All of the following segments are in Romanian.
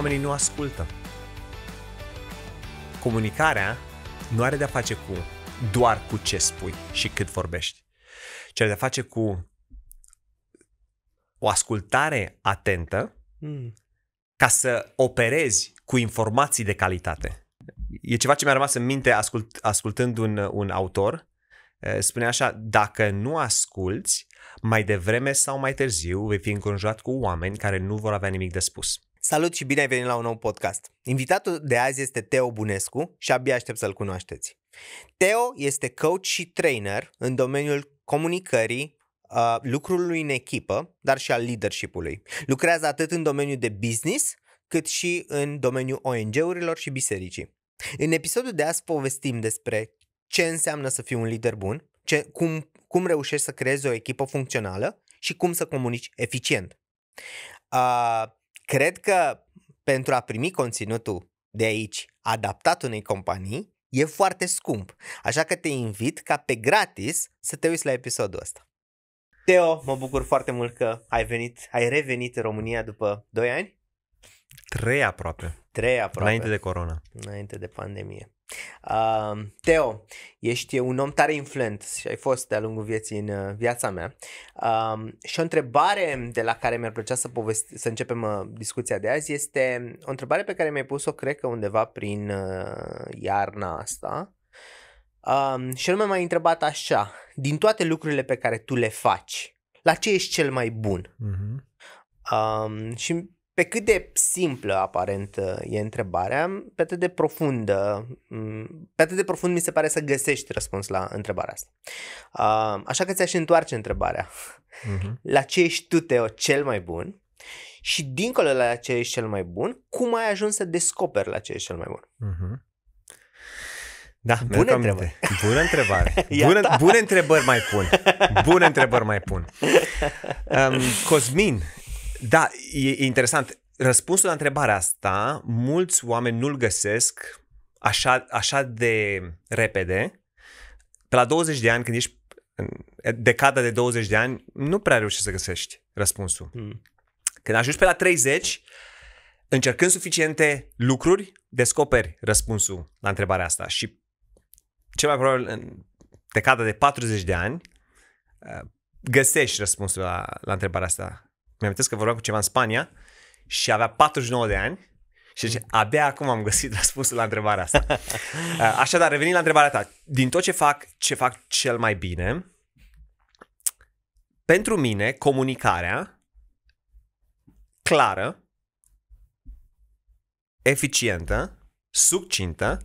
oamenii nu ascultă. Comunicarea nu are de-a face cu doar cu ce spui și cât vorbești, ci are de-a face cu o ascultare atentă mm. ca să operezi cu informații de calitate. E ceva ce mi-a rămas în minte ascult, ascultând un, un autor. Eh, spune așa, dacă nu asculți, mai devreme sau mai târziu vei fi înconjurat cu oameni care nu vor avea nimic de spus. Salut și bine ai venit la un nou podcast. Invitatul de azi este Teo Bunescu și abia aștept să-l cunoașteți. Teo este coach și trainer în domeniul comunicării, lucrului în echipă, dar și al leadership-ului. Lucrează atât în domeniul de business, cât și în domeniul ONG-urilor și bisericii. În episodul de azi povestim despre ce înseamnă să fii un lider bun, ce, cum, cum reușești să creezi o echipă funcțională și cum să comunici eficient. Uh, Cred că pentru a primi conținutul de aici adaptat unei companii, e foarte scump. Așa că te invit ca pe gratis să te uiți la episodul ăsta. Teo, mă bucur foarte mult că ai venit, ai revenit în România după 2 ani. Trei aproape. Trei aproape. Înainte de corona. Înainte de pandemie. Uh, Teo, ești un om tare influent și ai fost de-a lungul vieții în uh, viața mea. Uh, și o întrebare de la care mi-ar plăcea să, povesti, să începem uh, discuția de azi este o întrebare pe care mi-ai pus-o, cred că undeva prin uh, iarna asta. Uh, și anume m-ai întrebat așa, din toate lucrurile pe care tu le faci, la ce ești cel mai bun? Uh-huh. Uh, și pe cât de simplă aparent e întrebarea, pe atât de profundă, pe atât de profund mi se pare să găsești răspuns la întrebarea asta. Așa că ți-aș întoarce întrebarea. Uh-huh. La ce ești tu, Teo, cel mai bun? Și dincolo la ce ești cel mai bun, cum ai ajuns să descoperi la ce ești cel mai bun? Uh-huh. Da, bună întrebare. Bună întrebare. Bună, bune întrebări mai pun. Bună întrebări mai pun. Um, Cosmin da, e, interesant. Răspunsul la întrebarea asta, mulți oameni nu-l găsesc așa, așa de repede. Pe la 20 de ani, când ești în decada de 20 de ani, nu prea reușești să găsești răspunsul. Mm. Când ajungi pe la 30, încercând suficiente lucruri, descoperi răspunsul la întrebarea asta. Și cel mai probabil în decada de 40 de ani, uh, găsești răspunsul la, la întrebarea asta mi-am că vorbeam cu ceva în Spania și avea 49 de ani și zice, abia acum am găsit răspunsul la întrebarea asta. Uh, așadar, revenind la întrebarea ta, din tot ce fac, ce fac cel mai bine, pentru mine, comunicarea clară, eficientă, succintă,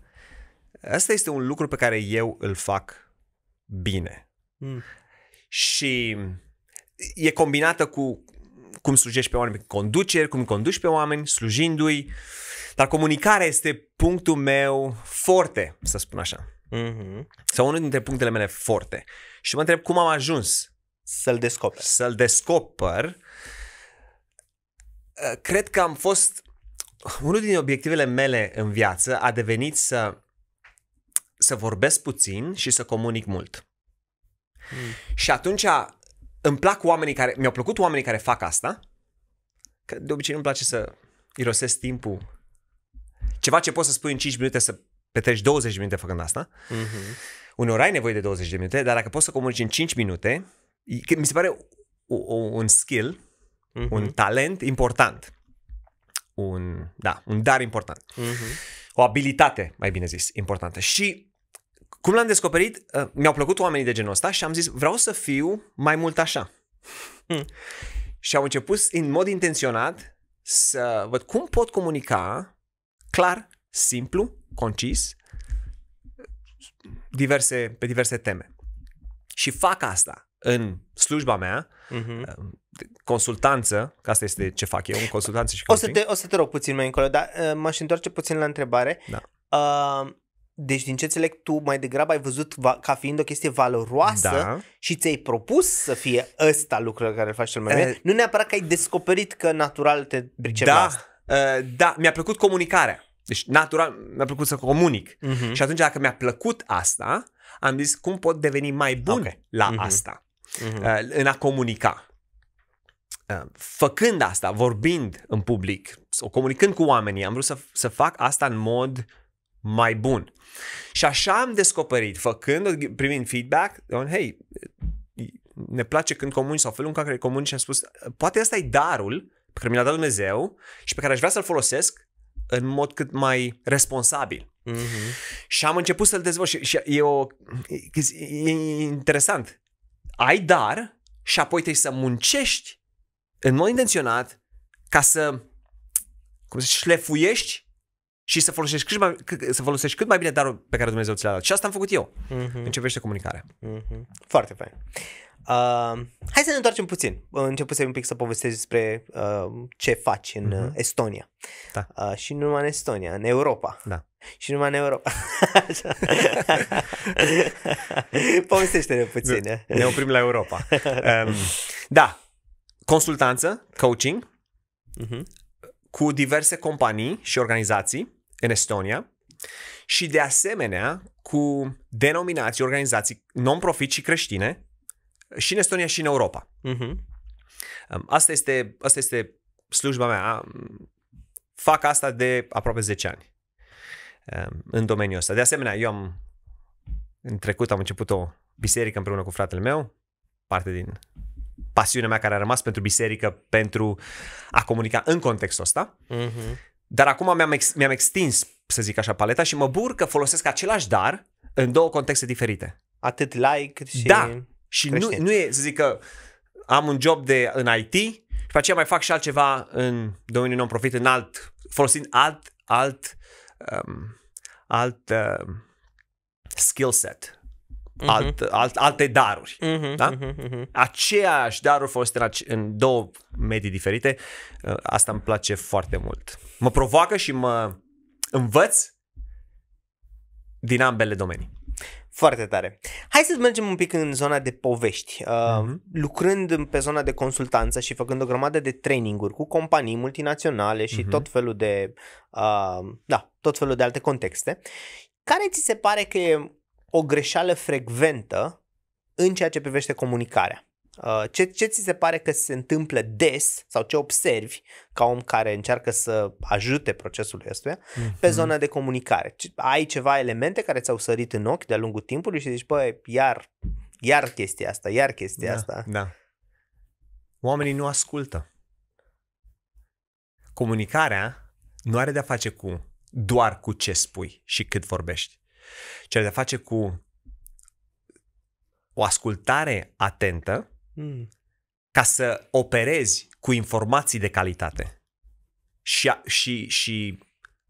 asta este un lucru pe care eu îl fac bine. Mm. Și e combinată cu cum slujești pe oameni conduceri, cum conduci pe oameni, slujindu-i. Dar comunicarea este punctul meu forte, să spun așa. Mm-hmm. Sau unul dintre punctele mele forte. Și mă întreb cum am ajuns să-l descoper. Să-l descoper. Uh, cred că am fost unul din obiectivele mele în viață a devenit să să vorbesc puțin și să comunic mult. Mm. Și atunci îmi plac oamenii care, mi-au plăcut oamenii care fac asta, că de obicei nu-mi place să irosesc timpul. Ceva ce poți să spui în 5 minute să petreci 20 de minute făcând asta. Uh-huh. Uneori ai nevoie de 20 de minute, dar dacă poți să comunici în 5 minute, mi se pare o, o, un skill, uh-huh. un talent important. Un, da, un dar important. Uh-huh. O abilitate, mai bine zis, importantă. Și cum l-am descoperit? Uh, mi-au plăcut oamenii de genul ăsta și am zis, vreau să fiu mai mult așa. Hmm. și am început în mod intenționat să văd cum pot comunica clar, simplu, concis, diverse, pe diverse teme. Și fac asta în slujba mea, uh-huh. consultanță, că asta este ce fac eu, în consultanță și O să te, o să te rog puțin mai încolo, dar uh, m-aș întoarce puțin la întrebare. Da. Uh, deci, din ce înțeleg, tu mai degrabă ai văzut va- ca fiind o chestie valoroasă da. și ți-ai propus să fie ăsta lucrul care îl faci cel mai eh. bine. Uh, nu neapărat că ai descoperit că natural te pricepe da, Uh, da, mi-a plăcut comunicarea. Deci, natural, mi-a plăcut să comunic. Uh-huh. Și atunci, dacă mi-a plăcut asta, am zis cum pot deveni mai bun okay. la uh-huh. asta, uh-huh. Uh, în a comunica. Uh, făcând asta, vorbind în public, sau comunicând cu oamenii, am vrut să, să fac asta în mod mai bun. Și așa am descoperit, făcând, primind feedback, on, hey, ne place când comunici sau felul în care comunici și am spus, poate asta e darul pe care mi l-a dat Dumnezeu și pe care aș vrea să-l folosesc în mod cât mai responsabil. Uh-huh. Și am început să-l dezvolt și, și e, o, e, e interesant. Ai dar și apoi trebuie să muncești în mod intenționat ca să cum să șlefuiești și să folosești cât mai, să folosești cât mai bine darul pe care Dumnezeu ți l-a dat. Și asta am făcut eu. Mm-hmm. Începește comunicarea. Mm-hmm. Foarte fain. Uh, hai să ne întoarcem puțin. Începusem un pic să povestești despre uh, ce faci în uh-huh. Estonia. Da. Uh, și nu numai în Estonia, în Europa. Da. Și numai în Europa. Povestește-ne puțin. Ne, ne oprim la Europa. Um, da. Consultanță, coaching, uh-huh. cu diverse companii și organizații în Estonia și de asemenea cu denominații, organizații non-profit și creștine și în Estonia și în Europa. Uh-huh. Asta, este, asta este slujba mea. Fac asta de aproape 10 ani în domeniul ăsta. De asemenea, eu am în trecut am început o biserică împreună cu fratele meu, parte din pasiunea mea care a rămas pentru biserică, pentru a comunica în contextul ăsta. Uh-huh. Dar acum mi-am, ex- mi-am extins, să zic așa, paleta și mă bucur că folosesc același dar în două contexte diferite. Atât like cât și Da, și nu, nu e să zic că am un job de în IT și pe aceea mai fac și altceva în domeniul non-profit, în alt, folosind alt, alt, um, alt uh, skill set, uh-huh. alt, alt, alte daruri. Uh-huh, da? Uh-huh, Aceeași daruri folosite în, în două medii diferite, uh, asta îmi place foarte mult. Mă provoacă și mă învăț din ambele domenii. Foarte tare. Hai să mergem un pic în zona de povești. Uh, mm-hmm. Lucrând pe zona de consultanță și făcând o grămadă de traininguri cu companii multinaționale și mm-hmm. tot felul de uh, da, tot felul de alte contexte, care ți se pare că e o greșeală frecventă în ceea ce privește comunicarea. Uh, ce, ce ți se pare că se întâmplă des sau ce observi ca om care încearcă să ajute procesul ăstuia mm-hmm. pe mhm. zona de comunicare? Ai ceva elemente care ți-au sărit în ochi de-a lungul timpului și zici, băi, iar, iar chestia asta, iar chestia da, asta. Da. Oamenii nu ascultă. Comunicarea nu are de-a face cu doar cu ce spui și cât vorbești ce de face cu o ascultare atentă mm. ca să operezi cu informații de calitate și, și, și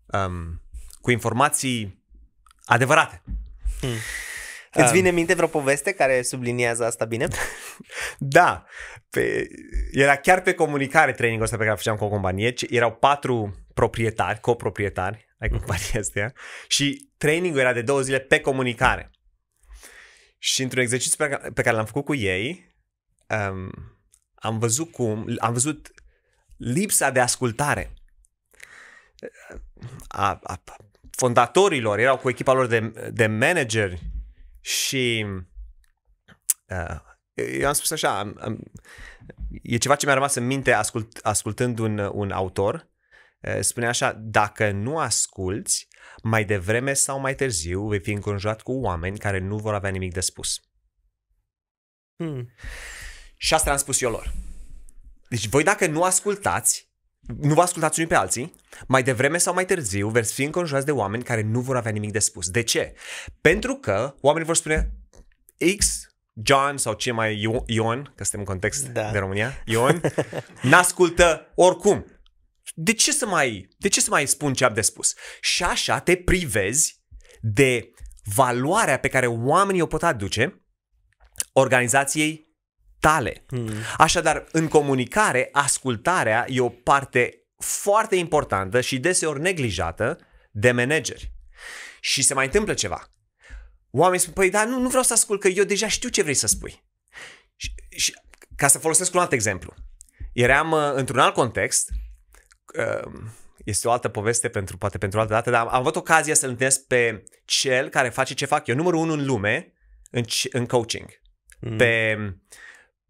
um, cu informații adevărate. Mm. Îți vine um, minte vreo poveste care subliniază asta bine? da. Pe, era chiar pe comunicare trainingul ăsta pe care făceam cu o companie. Erau patru proprietari, coproprietari ai mhm. companiei astea și trainingul era de două zile pe comunicare. Și într-un exercițiu pe care l-am făcut cu ei, um, am văzut cum, am văzut lipsa de ascultare uh, a, a fondatorilor, erau cu echipa lor de, de manageri și uh, eu am spus așa, am, am, e ceva ce mi-a rămas în minte ascult, ascultând un, un autor, uh, spunea așa, dacă nu asculți, mai devreme sau mai târziu vei fi înconjurat cu oameni care nu vor avea nimic de spus. Hmm. Și asta am spus eu lor. Deci voi dacă nu ascultați, nu vă ascultați unii pe alții, mai devreme sau mai târziu veți fi înconjurați de oameni care nu vor avea nimic de spus. De ce? Pentru că oamenii vor spune X, John sau ce mai Ion, că suntem în context da. de România, Ion, n-ascultă oricum de ce să mai, de ce să mai spun ce am de spus? Și așa te privezi de valoarea pe care oamenii o pot aduce organizației tale. Mm. Așadar, în comunicare, ascultarea e o parte foarte importantă și deseori neglijată de manageri. Și se mai întâmplă ceva. Oamenii spun, păi da, nu, nu vreau să ascult, că eu deja știu ce vrei să spui. Și, și ca să folosesc un alt exemplu. Eram uh, într-un alt context Um, este o altă poveste pentru poate pentru altă dată, dar am, am avut ocazia să-l întâlnesc pe cel care face ce fac eu, numărul unu în lume, în, în coaching, mm. pe,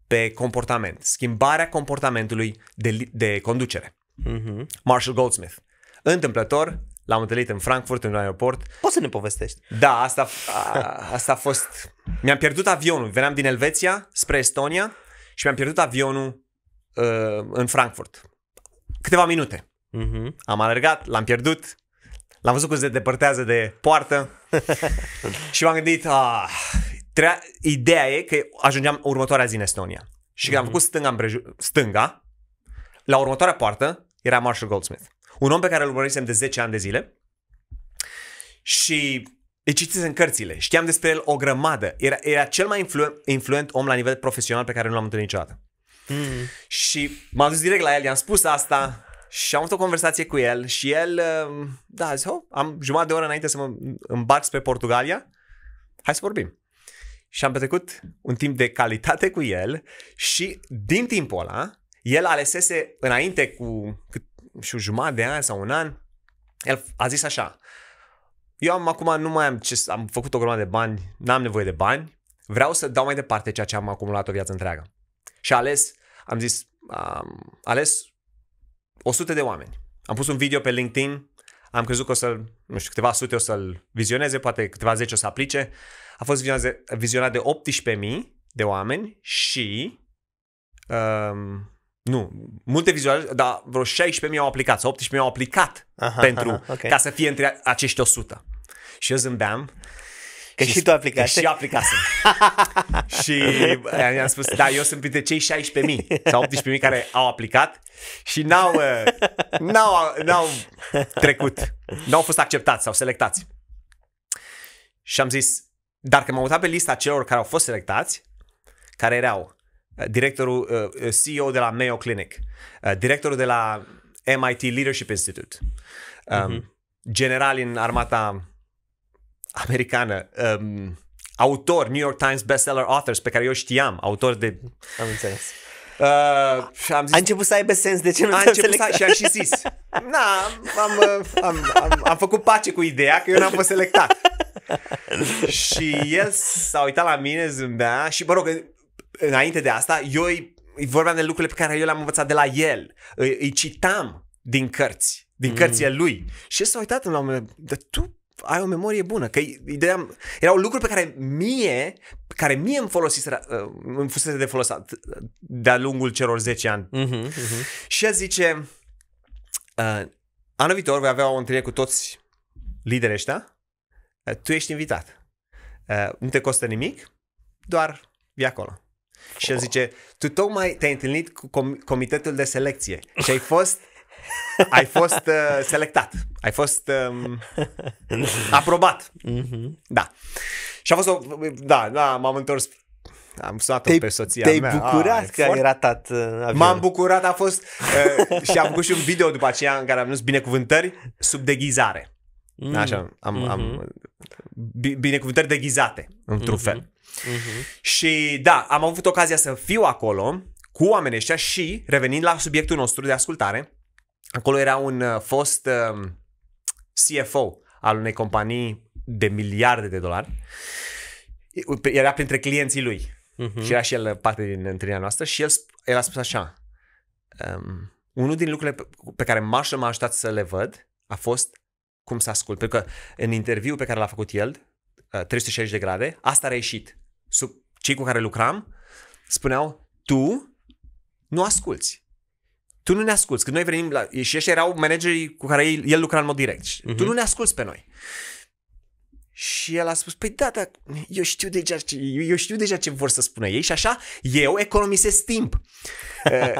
pe comportament, schimbarea comportamentului de, de conducere. Mm-hmm. Marshall Goldsmith. Întâmplător, l-am întâlnit în Frankfurt, în aeroport. Poți să ne povestești. Da, asta a, asta a fost... Mi-am pierdut avionul. Veneam din Elveția spre Estonia și mi-am pierdut avionul uh, în Frankfurt câteva minute. Mm-hmm. Am alergat, l-am pierdut, l-am văzut cum se depărtează de poartă și m-am gândit, ah, trea... ideea e că ajungeam următoarea zi în Estonia. Și când uh-huh. am mhm. făcut stânga, împreju- stânga, la următoarea poartă era Marshall Goldsmith. Un om pe care îl urmărisem de 10 ani de zile și îi citisem cărțile, știam despre el o grămadă. Era, era cel mai influent, influent om la nivel profesional pe care nu l-am întâlnit niciodată. Mm. Și m-am dus direct la el, i-am spus asta și am avut o conversație cu el și el, um, da, zis, oh, am jumătate de oră înainte să mă îmbarc spre Portugalia, hai să vorbim. Și am petrecut un timp de calitate cu el și din timpul ăla, el alesese înainte cu cât, și jumătate de an sau un an, el a zis așa, eu am acum nu mai am ce, am făcut o grămadă de bani, n-am nevoie de bani, vreau să dau mai departe ceea ce am acumulat o viață întreagă. Și a ales, am zis, am ales 100 de oameni. Am pus un video pe LinkedIn, am crezut că o să-l, nu știu, câteva sute o să-l vizioneze, poate câteva zece o să aplice. A fost vizionat de 18.000 de oameni și um, nu, multe vizualizări, dar vreo 16.000 au aplicat sau 18.000 au aplicat aha, pentru aha, okay. ca să fie între acești 100. Și eu zâmbeam Că și, și tu aplicase. Și aplicase. și i-am spus, da, eu sunt printre cei 16.000 sau 18.000 care au aplicat și n-au, uh, n-au, n-au trecut, n-au fost acceptați sau selectați. Și am zis, dar că m-am uitat pe lista celor care au fost selectați, care erau uh, directorul, uh, CEO de la Mayo Clinic, directorul de la MIT Leadership Institute, uh-huh. general în armata americană, um, autor, New York Times bestseller authors, pe care eu știam, autor de... Am înțeles. Uh, și am zis, a început să aibă sens de ce nu a început selectat. să, și am și zis. Na, am, uh, am, am, am făcut pace cu ideea că eu n-am fost selectat. și el s-a uitat la mine, zâmbea și mă rog, înainte de asta, eu îi, îi vorbeam de lucrurile pe care eu le-am învățat de la el. Îi, îi citam din cărți, din mm. cărțile lui. Și el s-a uitat în la un moment dat, tu ai o memorie bună. Că ideea, erau lucruri pe care mie, care mie îmi folosiseră, uh, îmi fusese de folosat uh, de-a lungul celor 10 ani. Uh-huh, uh-huh. Și el zice, uh, anul viitor voi avea o întâlnire cu toți liderii ăștia, uh, tu ești invitat. Uh, nu te costă nimic, doar vii acolo. Oh. Și el zice, tu tocmai te-ai întâlnit cu com- comitetul de selecție și ai fost ai fost uh, selectat, ai fost uh, aprobat. Mm-hmm. Da. Și a fost o... Da, da, m-am întors am sunat-o pe soția te-ai mea. Te-ai bucurat a, că ai ratat uh, avionul. M-am bucurat, a fost uh, și am făcut și un video după aceea în care am nus binecuvântări sub deghizare. Mm. Așa, am, mm-hmm. am mhm. binecuvântări deghizate, într-un mm-hmm. fel. Mm-hmm. Și da, am avut ocazia să fiu acolo cu oamenii ăștia și, revenind la subiectul nostru de ascultare, Acolo era un uh, fost um, CFO al unei companii de miliarde de dolari. Era printre clienții lui. Uh-huh. Și era și el uh, parte din întâlnirea noastră și el, el a spus așa. Um, unul din lucrurile pe care Marshall m-a ajutat să le văd a fost cum să ascult. Pentru că în interviu pe care l-a făcut el, 360 uh, de grade, asta a reieșit. Sub cei cu care lucram spuneau, tu nu asculți tu nu ne asculți. Când noi venim la... Și ăștia erau managerii cu care el, el lucra în mod direct. Uh-huh. Tu mhm. nu ne asculți pe noi. Și el a spus, păi da, da, eu știu deja ce, eu știu deja ce vor să spună ei și așa eu economisesc timp. Eh,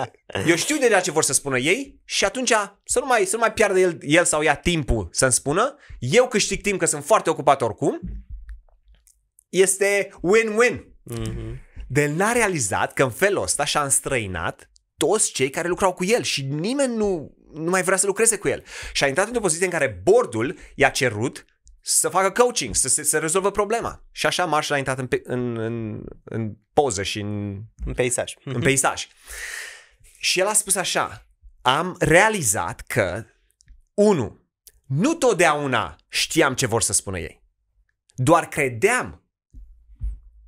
eu știu deja ce vor să spună ei și atunci să nu mai, să nu mai piardă el, el sau ea timpul să-mi spună. Eu câștig timp că sunt foarte ocupat oricum. Este win-win. Mm-hmm. De el n-a realizat că în felul ăsta și-a înstrăinat toți cei care lucrau cu el și nimeni nu, nu mai vrea să lucreze cu el. Și a intrat într-o poziție în care bordul i-a cerut să facă coaching, să se să rezolvă problema. Și așa Marshall a intrat în, pe, în, în, în poză și în, în peisaj. În mhm. peisaj. și el a spus așa, am realizat că, unu, nu totdeauna știam ce vor să spună ei. Doar credeam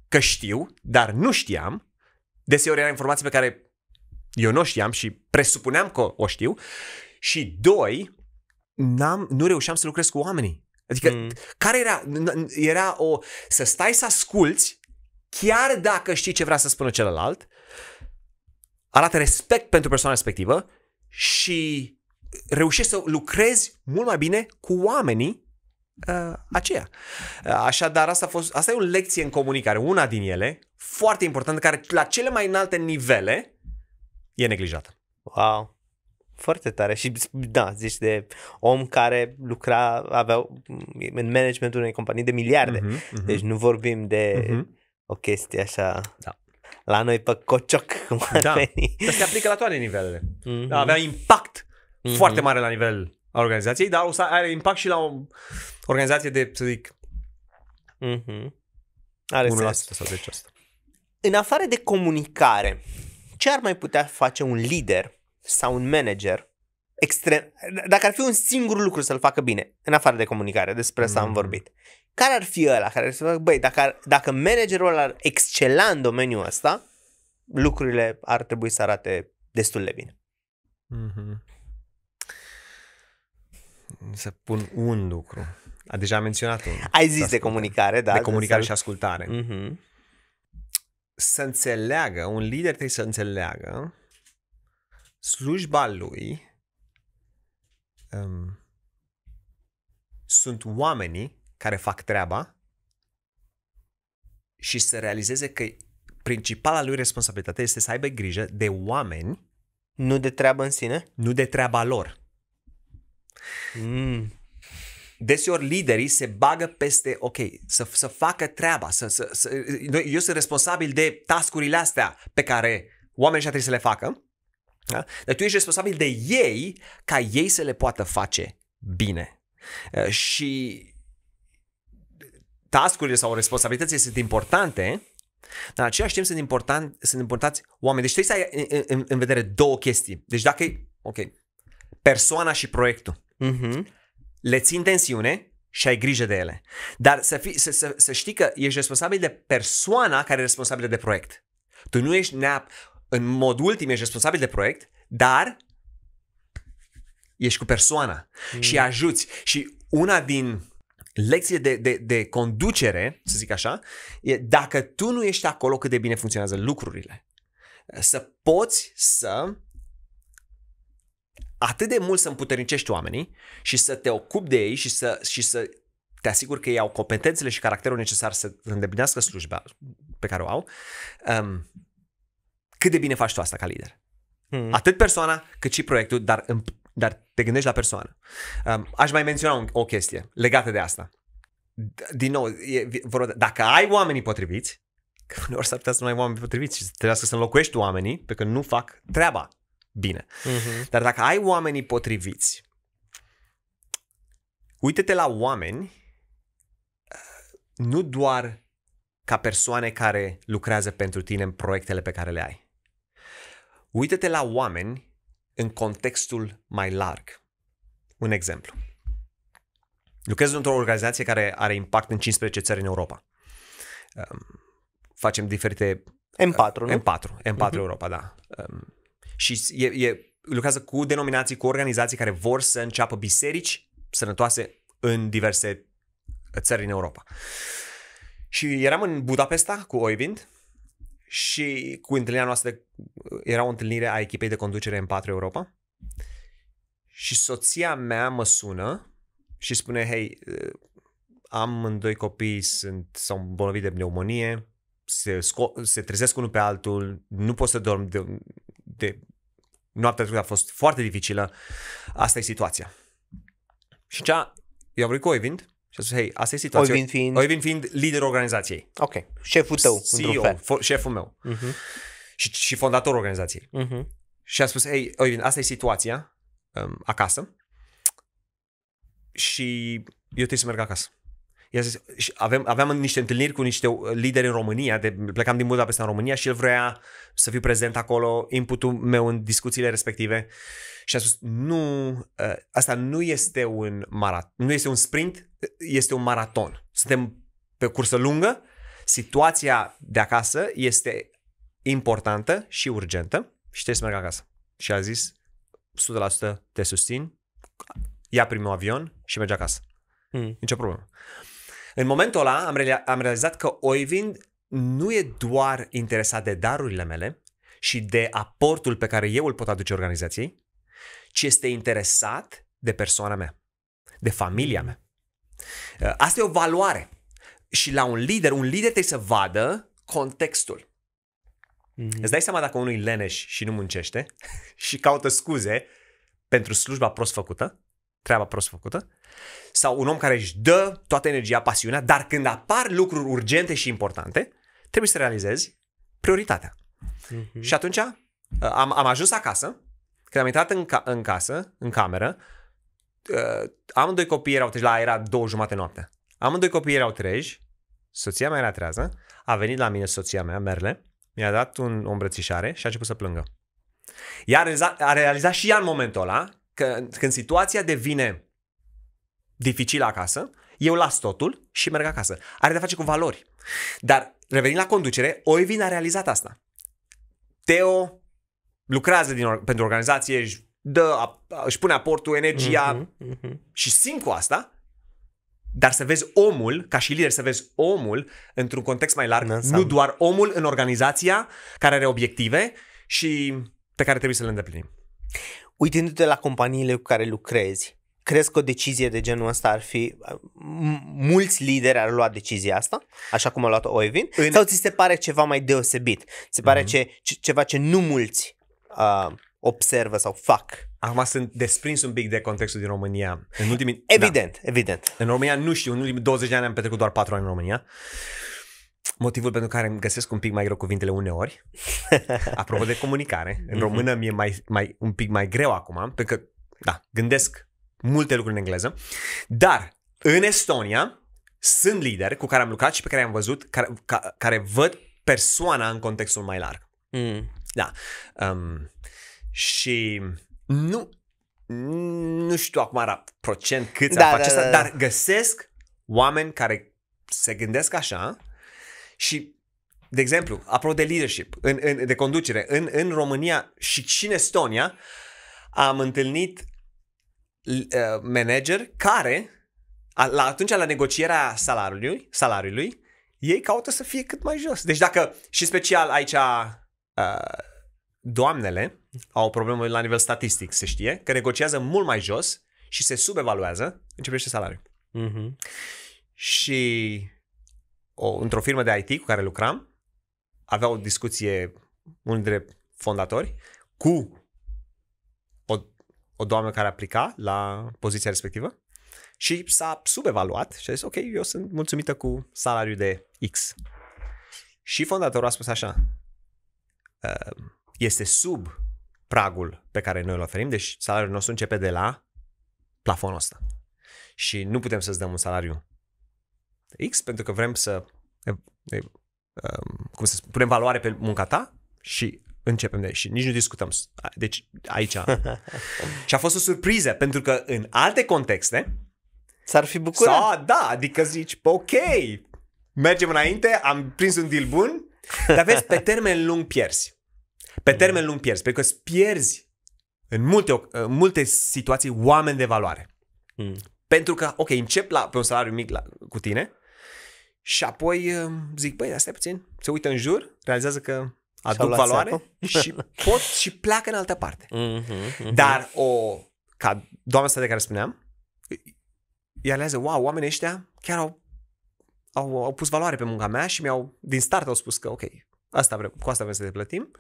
că știu, dar nu știam. Deseori era informații pe care eu nu știam și presupuneam că o știu. Și doi, n-am, nu reușeam să lucrez cu oamenii. Adică, mm. care era, era o, să stai să asculți, chiar dacă știi ce vrea să spună celălalt, arată respect pentru persoana respectivă și reușești să lucrezi mult mai bine cu oamenii uh, aceia. Uh, așadar, asta, a fost, asta e o lecție în comunicare, una din ele, foarte importantă, care la cele mai înalte nivele e neglijată. Wow. Foarte tare și da, zici de om care lucra, avea în managementul unei companii de miliarde. Uh-huh, uh-huh. Deci nu vorbim de uh-huh. o chestie așa. Da. La noi pe cocioc cum ar da. veni. Dar se aplică la toate nivelele. Uh-huh. Da, avea impact uh-huh. foarte mare la nivel al organizației, dar o să are impact și la o organizație de, să zic, uh-huh. are 1% sens. sau 10%. În afară de comunicare, ce ar mai putea face un lider sau un manager extrem, dacă ar fi un singur lucru să-l facă bine, în afară de comunicare, despre asta mm. am vorbit, care ar fi ăla care ar fi, băi, dacă, ar, dacă managerul ar excela în domeniul ăsta, lucrurile ar trebui să arate destul de bine. Mm-hmm. Să pun un lucru. A deja menționat un. Ai zis de comunicare, da. De comunicare de și ascultare. Mm-hmm să înțeleagă, un lider trebuie să înțeleagă slujba lui um, sunt oamenii care fac treaba și să realizeze că principala lui responsabilitate este să aibă grijă de oameni. Nu de treabă în sine? Nu de treaba lor. Mm deseori liderii se bagă peste, ok, să, să facă treaba, să, să, să, eu sunt responsabil de tascurile astea pe care oamenii ăștia trebuie să le facă, da? dar tu ești responsabil de ei ca ei să le poată face bine. Uh, și tascurile sau responsabilitățile sunt importante, dar în același timp sunt, important, sunt importanți oameni. Deci trebuie să ai în, în, în vedere două chestii. Deci dacă e, ok, persoana și proiectul. Uh-huh le țin tensiune și ai grijă de ele. Dar să, fi, să, să, să știi că ești responsabil de persoana care e responsabilă de proiect. Tu nu ești neap... În mod ultim ești responsabil de proiect, dar ești cu persoana mm. și ajuți. Și una din lecțiile de, de, de conducere, să zic așa, e dacă tu nu ești acolo cât de bine funcționează lucrurile. Să poți să atât de mult să împuternicești oamenii și să te ocupi de ei și să, și să te asiguri că ei au competențele și caracterul necesar să îndeplinească slujba pe care o au, um, cât de bine faci tu asta ca lider. Hmm. Atât persoana cât și proiectul, dar, dar te gândești la persoană. Um, aș mai menționa o chestie legată de asta. Din nou, e, vor, dacă ai oamenii potriviți, că uneori s-ar putea să nu ai oameni potriviți și trebuie să înlocuiești oamenii pe că nu fac treaba bine. Uh-huh. Dar dacă ai oamenii potriviți, uite-te la oameni nu doar ca persoane care lucrează pentru tine în proiectele pe care le ai. Uită-te la oameni în contextul mai larg. Un exemplu. Lucrez într-o organizație care are impact în 15 țări în Europa. Ehm, facem diferite... M4, uh, nu? M4, M4 uh-huh. Europa, da. Ehm, și e, e, lucrează cu denominații, cu organizații care vor să înceapă biserici sănătoase în diverse țări în Europa. Și eram în Budapesta cu Oivind și cu întâlnirea noastră, era o întâlnire a echipei de conducere în 4 Europa și soția mea mă sună și spune, hei, am în doi copii, sunt, sunt bolnavi de pneumonie, se, sco- se trezesc unul pe altul, nu pot să dorm de, de Noaptea trecută a fost foarte dificilă. Asta e situația. Și cea, eu am vrut cu Oivind și a spus, hei, asta e situația. Oivind fiind? Oivind fiind liderul organizației. Ok, șeful tău, CEO, fel. Fo- șeful meu. Uh-huh. Și, și fondatorul organizației. Uh-huh. Și a spus, hei, Oivind, asta e situația um, acasă și eu trebuie să merg acasă i-a zis, aveam, aveam niște întâlniri cu niște lideri în România, de, plecam din peste în România și el vrea să fiu prezent acolo, inputul meu în discuțiile respective și a spus, nu, ă, asta nu este un marat, nu este un sprint, este un maraton. Suntem pe cursă lungă, situația de acasă este importantă și urgentă și trebuie să merg acasă. Și a zis, 100% te susțin, ia primul avion și merge acasă. Mm. Nicio problemă. În momentul ăla am, rea- am realizat că Oivind nu e doar interesat de darurile mele și de aportul pe care eu îl pot aduce organizației, ci este interesat de persoana mea, de familia mea. Uh, asta e o valoare. Și la un lider, un lider trebuie să vadă contextul. Mm-hmm. Îți dai seama dacă unul e leneș și nu muncește și caută scuze pentru slujba prost făcută, treaba prost făcută, sau un om care își dă toată energia, pasiunea, dar când apar lucruri urgente și importante, trebuie să realizezi prioritatea. Uh-huh. Și atunci uh, am, am ajuns acasă, când am intrat în, ca- în casă, în cameră, uh, amândoi copii erau treji, la era două jumate noapte. Amândoi copii erau treji, soția mea era trează, a venit la mine soția mea, Merle, mi-a dat un, îmbrățișare și a început să plângă. Ea a realizat, a realizat și ea în momentul ăla că când situația devine dificil acasă, eu las totul și merg acasă. Are de face cu valori. Dar revenind la conducere, Oivin a realizat asta. Teo lucrează din, or- pentru organizație, își, dă, își pune aportul, energia mm-hmm, mm-hmm. și simt cu asta, dar să vezi omul, ca și lider, să vezi omul într-un context mai larg, N-n-n-n-n. nu doar omul în organizația care are obiective și pe care trebuie să le îndeplinim. Uitându-te la companiile cu care lucrezi, crezi că o decizie de genul ăsta ar fi... Mulți lideri ar lua decizia asta, așa cum a luat Oivin, în... sau ți se pare ceva mai deosebit? Se pare mm-hmm. ce, ce, ceva ce nu mulți uh, observă sau fac? Acum sunt desprins un pic de contextul din România. În ultimii... Da. Evident, da. evident. În România nu știu, în ultimii 20 de ani am petrecut doar 4 ani în România. Motivul pentru care îmi găsesc un pic mai greu cuvintele uneori, apropo de comunicare, în mhm. română mi-e mai, mai, un pic mai greu acum, pentru că, da, gândesc multe lucruri în engleză, dar în Estonia sunt lideri cu care am lucrat și pe care am văzut, care, ca, care văd persoana în contextul mai larg. Mm. Da. Um, și nu, nu știu acum la procent cât da, da, acesta, da, da. dar găsesc oameni care se gândesc așa și, de exemplu, apropo de leadership, în, în, de conducere, în, în România și și în Estonia, am întâlnit Uh, manager care, la, atunci la negocierea salariului, salariului, ei caută să fie cât mai jos. Deci dacă, și special aici, uh, doamnele au o problemă la nivel statistic, se știe, că negociază mult mai jos și se subevaluează, începește salariul. Uh-huh. Și o, într-o firmă de IT cu care lucram, avea o discuție unul dintre fondatori cu o doamnă care aplica la poziția respectivă și s-a subevaluat și a zis, ok, eu sunt mulțumită cu salariul de X. Și fondatorul a spus așa, ehm, este sub pragul pe care noi îl oferim, deci salariul nostru începe de la plafonul ăsta. Și nu putem să-ți dăm un salariu X pentru că vrem să ehm, cum să spun, punem valoare pe munca ta și Începem de aici și nici nu discutăm. Deci aici. și a fost o surpriză, pentru că în alte contexte... S-ar fi bucurat. Sau, da, adică zici, ok, mergem înainte, am prins un deal bun, dar vezi, pe termen lung pierzi. Pe termen lung pierzi, pentru că îți pierzi în multe, în multe situații oameni de valoare. Mm. Pentru că, ok, încep la, pe un salariu mic la, cu tine și apoi um, zic, băi, dar stai puțin, se uită în jur, realizează că aduc valoare și pot și pleacă în altă parte. Mm-hmm, mm-hmm. Dar o, ca doamna asta de care spuneam, ea le wow, oamenii ăștia chiar au, au, au pus valoare pe munca mea și mi-au, din start au spus că, ok, asta vrem, cu asta vrem să te plătim.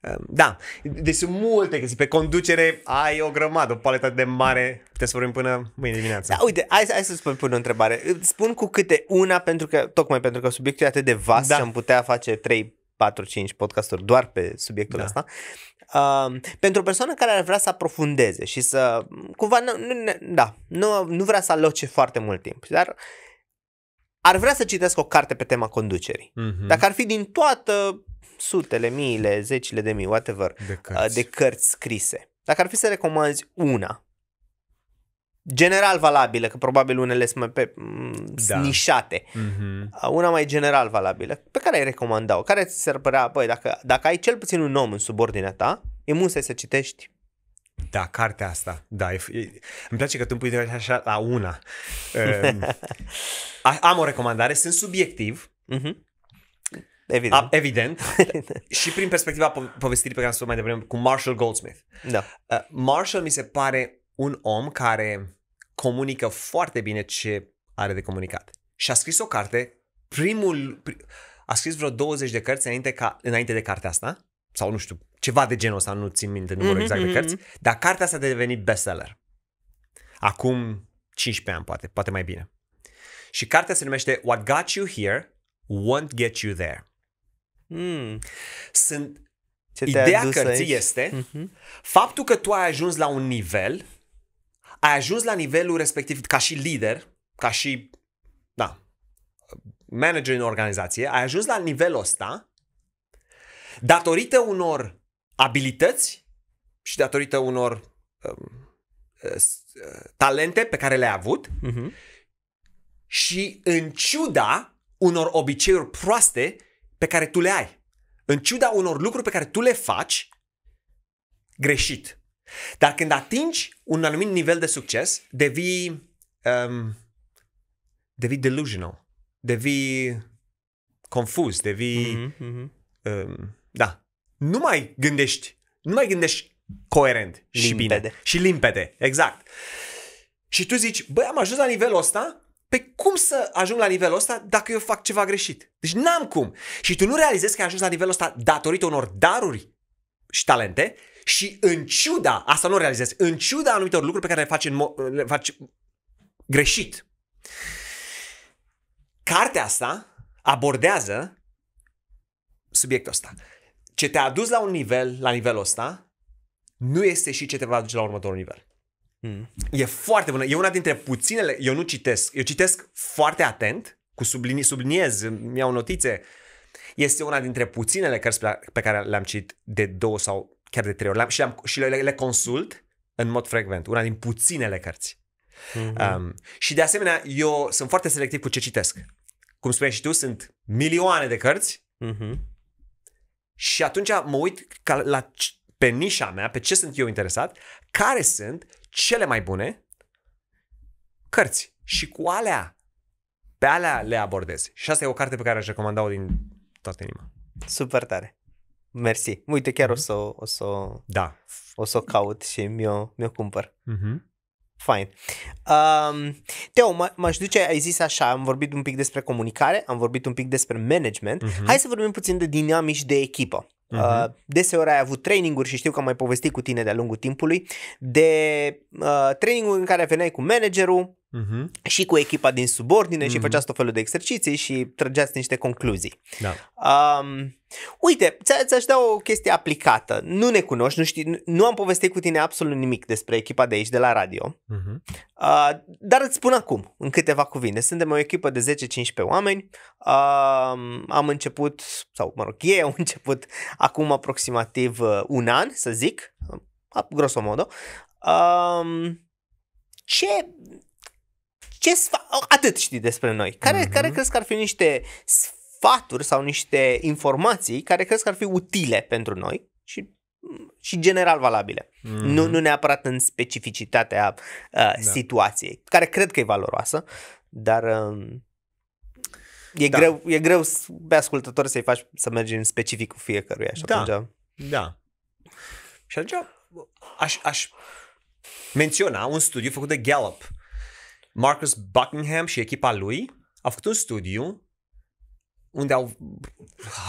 Ehm, da, deci sunt multe chestii. Pe conducere ai o grămadă, o paletă de mare. Puteți să vorbim până mâine dimineață. Da, uite, hai, hai să spun pun o întrebare. Spun cu câte una, pentru că, tocmai pentru că subiectul e atât de vast da. și am putea face trei 4-5 podcasturi doar pe subiectul da. ăsta. Uh, pentru o persoană care ar vrea să aprofundeze și să cumva nu, nu, da, nu, nu vrea să aloce foarte mult timp, dar ar vrea să citesc o carte pe tema conducerii. Mm-hmm. Dacă ar fi din toată sutele, miile, zecile de mii, whatever, de uh, cărți, uh, de cărți scrise. Dacă ar fi să recomanzi una, general valabilă, că probabil unele sunt mai pe, da. nișate. Mm-hmm. Una mai general valabilă, pe care ai recomandau? o Care ți s-ar părea, băi, dacă, dacă ai cel puțin un om în subordinea ta, e mult să citești da, cartea asta. Da, e, e, îmi place că tu îmi pui așa la una. Um, a, am o recomandare, sunt subiectiv. Mm-hmm. Evident. A, evident. și prin perspectiva po- povestirii pe care am spus mai devreme cu Marshall Goldsmith. Da. Uh, Marshall mi se pare un om care comunică foarte bine ce are de comunicat. Și a scris o carte, primul, a scris vreo 20 de cărți înainte, ca, înainte de cartea asta, sau nu știu, ceva de genul ăsta, nu țin minte numărul mm-hmm, exact de mhm, cărți, mhm. dar cartea asta a devenit bestseller. Acum 15 ani, poate, poate mai bine. Și cartea se numește What Got You Here Won't Get You There. Mm. Sunt, Ce ideea cărții aici? este mm-hmm. faptul că tu ai ajuns la un nivel ai ajuns la nivelul respectiv ca și lider, ca și, da, manager în organizație, ai ajuns la nivelul ăsta datorită unor abilități și datorită unor um, uh, uh, talente pe care le-ai avut uh-huh. și în ciuda unor obiceiuri proaste pe care tu le ai, în ciuda unor lucruri pe care tu le faci greșit. Dar când atingi un anumit nivel de succes, devii, um, devii delusional, devii confuz, devii... Mm-hmm, mm-hmm. Um, da. Nu mai gândești, nu mai gândești coerent și limpede. bine. Și limpede, exact. Și tu zici, băi, am ajuns la nivelul ăsta, pe cum să ajung la nivelul ăsta dacă eu fac ceva greșit? Deci n-am cum. Și tu nu realizezi că ai ajuns la nivelul ăsta datorită unor daruri și talente, și în ciuda, asta nu realizezi, în ciuda anumitor lucruri pe care le faci, în mo- le faci greșit. Cartea asta abordează subiectul ăsta. Ce te-a adus la un nivel, la nivelul ăsta, nu este și ce te va aduce la următorul nivel. Mm. E foarte bună. E una dintre puținele, eu nu citesc, eu citesc foarte atent, cu sublini, subliniez, îmi iau notițe. Este una dintre puținele cărți pe care le-am citit de două sau chiar de trei ori, și, am, și le, le consult în mod frecvent, una din puținele cărți. Mm-hmm. Um, și de asemenea, eu sunt foarte selectiv cu ce citesc. Cum spuneai și tu, sunt milioane de cărți mm-hmm. și atunci mă uit ca la, pe nișa mea, pe ce sunt eu interesat, care sunt cele mai bune cărți și cu alea, pe alea le abordez. Și asta e o carte pe care aș recomanda-o din toată inima. Super tare. Mersi. Uite, chiar mm-hmm. o mhm. să o, să, da. o să o caut și mi-o, mi-o cumpăr. Mm-hmm. Fain. Um, Teo, m- aș duce, ai zis așa, am vorbit un pic despre comunicare, am vorbit un pic despre management. Mm-hmm. Hai să vorbim puțin de dinamici de echipă. Uh-huh. Uh, deseori ai avut traininguri și știu că am mai povestit cu tine de-a lungul timpului de uh, traininguri în care veneai cu managerul, uh-huh. și cu echipa din subordine uh-huh. și mhm. făceați tot felul de exerciții și trăgeați niște concluzii. Da. Um, uite, ți-aș da o chestie aplicată. Nu ne cunoști, nu, știi, nu am povestit cu tine absolut nimic despre echipa de aici, de la radio, uh-huh. uh, dar îți spun acum, în câteva cuvinte. Suntem o echipă de 10-15 oameni. Uh, am început, sau mă rog, ei au început acum aproximativ uh, un an, să zic, grosomodo. Um, ce ce sfa- atât știi despre noi. Care, uh-huh. care crezi că ar fi niște sfaturi sau niște informații care crezi că ar fi utile pentru noi și, și general valabile? Uh-huh. Nu, nu neapărat în specificitatea uh, da. situației, care cred că e valoroasă, dar... Uh, E, da. greu, e greu pe ascultător să-i faci să mergi în specific cu fiecăruia și da. atunci... Da. Și atunci aș, aș menționa un studiu făcut de Gallup Marcus Buckingham și echipa lui au făcut un studiu unde au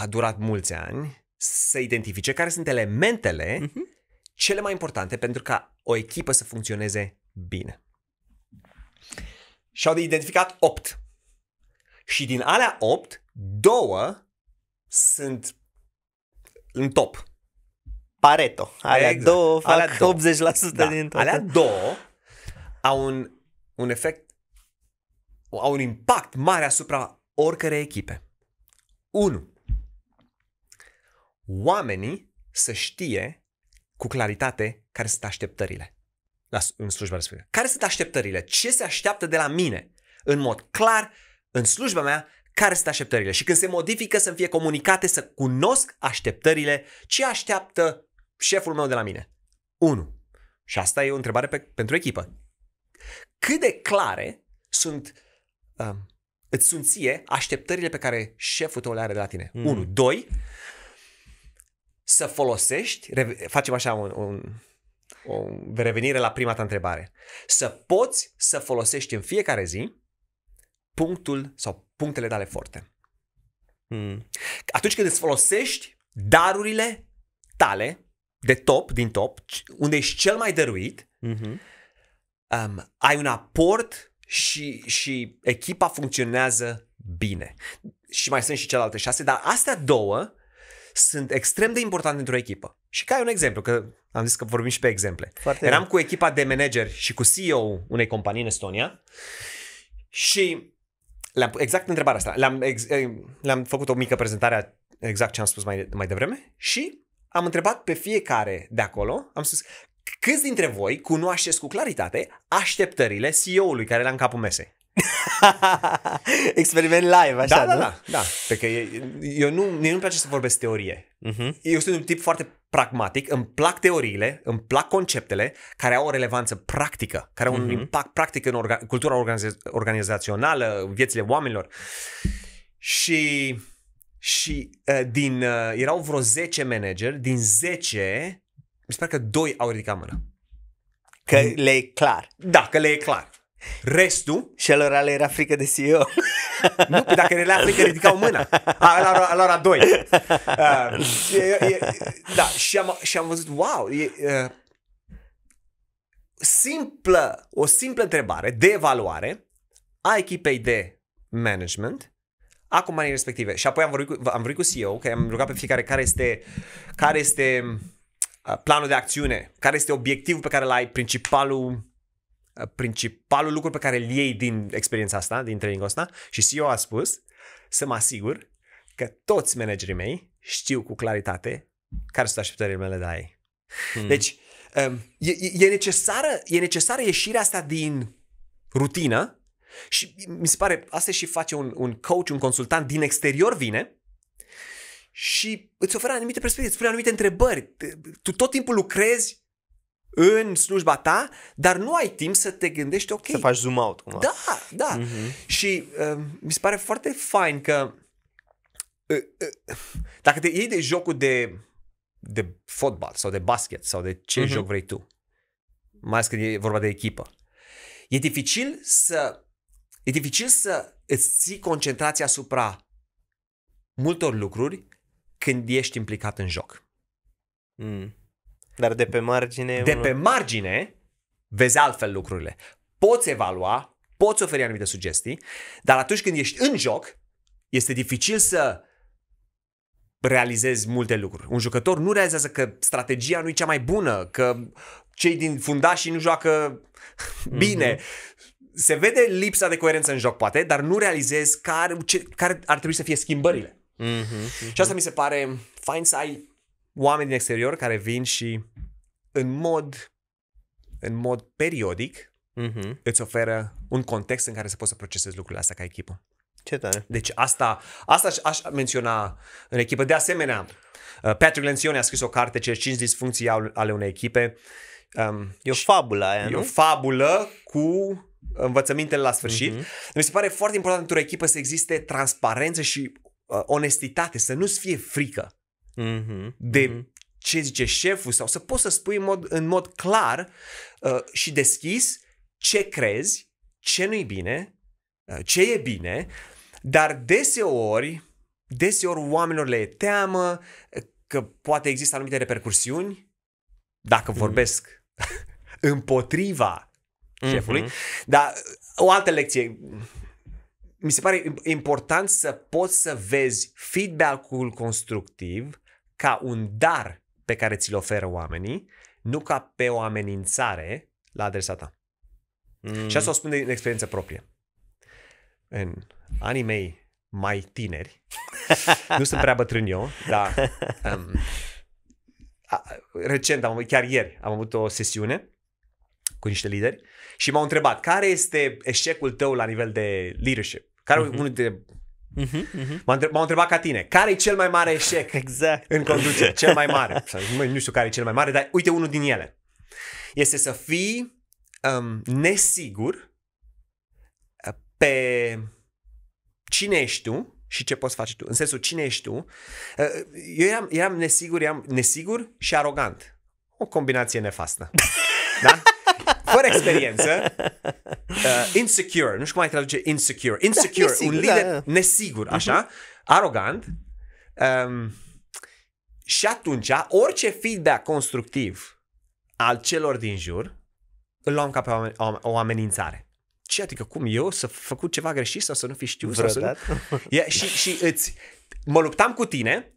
a durat mulți ani să identifice care sunt elementele uh-huh. cele mai importante pentru ca o echipă să funcționeze bine. Și au identificat 8. Și din alea 8, două sunt în top. Pareto. Alea exact. două fac alea două. 80% da. din tot. Alea două au un un efect, au un impact mare asupra oricărei echipe. 1. Oamenii să știe cu claritate care sunt așteptările la, în slujba respectivă. Care sunt așteptările? Ce se așteaptă de la mine? În mod clar, în slujba mea, care sunt așteptările? Și când se modifică să fie comunicate, să cunosc așteptările, ce așteaptă șeful meu de la mine? 1. Și asta e o întrebare pe, pentru echipă cât de clare sunt, um, îți sunt ție așteptările pe care șeful tău le are de la tine. Mm. Unu. Doi, să folosești, facem așa un, un, o revenire la prima ta întrebare, să poți să folosești în fiecare zi punctul sau punctele tale forte. Mm. Atunci când îți folosești darurile tale de top, din top, unde ești cel mai dăruit, mm-hmm um, ai un aport și, și echipa funcționează bine. Și mai sunt și celelalte șase, dar astea două sunt extrem de importante într-o echipă. Și ca un exemplu, că am zis că vorbim și pe exemple. Foarte Eram bine. cu echipa de manageri și cu CEO unei companii în Estonia și le-am, exact întrebarea asta. Le-am, ex, eh, le-am făcut o mică prezentare a exact ce am spus mai, mai devreme și am întrebat pe fiecare de acolo, am spus, Câți dintre voi cunoașteți cu claritate așteptările CEO-ului care le-a în capul mesei? Experiment live, așa, da, da nu? Da, da, da. Pe că e, eu nu, mie nu-mi place să vorbesc teorie. Uh-huh. Eu sunt un tip foarte pragmatic, îmi plac teoriile, îmi plac conceptele care au o relevanță practică, care au uh-huh. un mhm. impact practic în orga- cultura organiz- organizațională, în viețile oamenilor. Și, și uh, din, uh, erau vreo 10 manageri, din 10 mi se pare că doi au ridicat mâna. Că mm. le e clar. Da, că le e clar. Restul... Și alor le era frică de CEO. Nu, păi dacă era frică, ridicau mâna. A, la, la ora 2. Uh, ah, e, e, da, și am, și am văzut, wow, e, uh, simplă, o simplă întrebare de evaluare a echipei de management a companiei respective. Și apoi am vorbit cu, am vorbit cu CEO, că am rugat pe fiecare care este, care este Uh, planul de acțiune, care este obiectivul pe care l ai, principalul uh, principalul lucru pe care îl iei din experiența asta, din trainingul ăsta și CEO a spus să mă asigur că toți managerii mei știu cu claritate care sunt așteptările mele de la ei. Hmm. Deci um, e, e, necesară, e necesară ieșirea asta din rutină și mi se pare asta și face un, un coach, un consultant din exterior vine și îți oferă anumite perspective, îți pune anumite întrebări. Tu tot timpul lucrezi în slujba ta, dar nu ai timp să te gândești, ok. Să faci zoom out. Cumva. Da, da. Mm-hmm. Și uh, mi se pare foarte fain că uh, uh, dacă te iei de jocul de, de fotbal sau de basket sau de ce mm-hmm. joc vrei tu, mai ales când e vorba de echipă, e dificil să e dificil să îți ții concentrația asupra multor lucruri când ești implicat în joc. Mm. Dar de pe margine... De unul... pe margine vezi altfel lucrurile. Poți evalua, poți oferi anumite sugestii, dar atunci când ești în joc, este dificil să realizezi multe lucruri. Un jucător nu realizează că strategia nu e cea mai bună, că cei din fundașii nu joacă mhm. bine. Mm-hmm. Se vede lipsa de coerență în joc, poate, dar nu realizezi care, ce, care ar trebui să fie schimbările. Mm-hmm, mm-hmm. Și asta mi se pare fain să ai oameni din exterior care vin și în mod, în mod periodic mm-hmm. îți oferă un context în care să poți să procesezi lucrurile astea ca echipă. Ce tare. Deci asta, asta aș, aș menționa în echipă. De asemenea, uh, Patrick Lencioni a scris o carte, cele 5 disfuncții ale unei echipe. Um, e o fabulă aia, nu? E o fabulă cu învățămintele la sfârșit. Mm-hmm. Mi se pare foarte important într-o echipă să existe transparență și Uh, onestitate, să nu-ți fie frică mm-hmm. de mm-hmm. ce zice șeful sau să poți să spui în mod, în mod clar uh, și deschis ce crezi, ce nu-i bine, uh, ce e bine, dar deseori, deseori oamenilor le e teamă că poate există anumite repercursiuni dacă mm-hmm. vorbesc împotriva șefului, mm-hmm. dar o altă lecție mi se pare important să poți să vezi feedback-ul constructiv ca un dar pe care ți-l oferă oamenii, nu ca pe o amenințare la adresa ta. Mm. Și asta o spun din experiență proprie. În anii mei mai tineri, nu sunt prea bătrân eu, dar um, a, recent, am, chiar ieri, am avut o sesiune cu niște lideri și m-au întrebat care este eșecul tău la nivel de leadership. Care uh-huh. unul dintre Uh-huh, uh-huh. M-au întrebat ca tine, care e cel mai mare eșec exact. în conducere? Cel mai mare. nu știu care e cel mai mare, dar uite unul din ele. Este să fii um, nesigur uh, pe cine ești tu și ce poți face tu. În sensul, cine ești tu? Uh, eu eram, eram nesigur, eram nesigur și arogant. O combinație nefastă. da? fără experiență, uh, insecure, nu știu cum mai traduce insecure, da, insecure, da, nesigur, un lider da, da. nesigur, așa, uh-huh. arogant. Um, și atunci, orice feedback constructiv al celor din jur, îl luam ca pe o amenințare. Ce adică cum eu să făcut ceva greșit sau să nu fi știut? Sau să nu... e, și, și îți... Mă luptam cu tine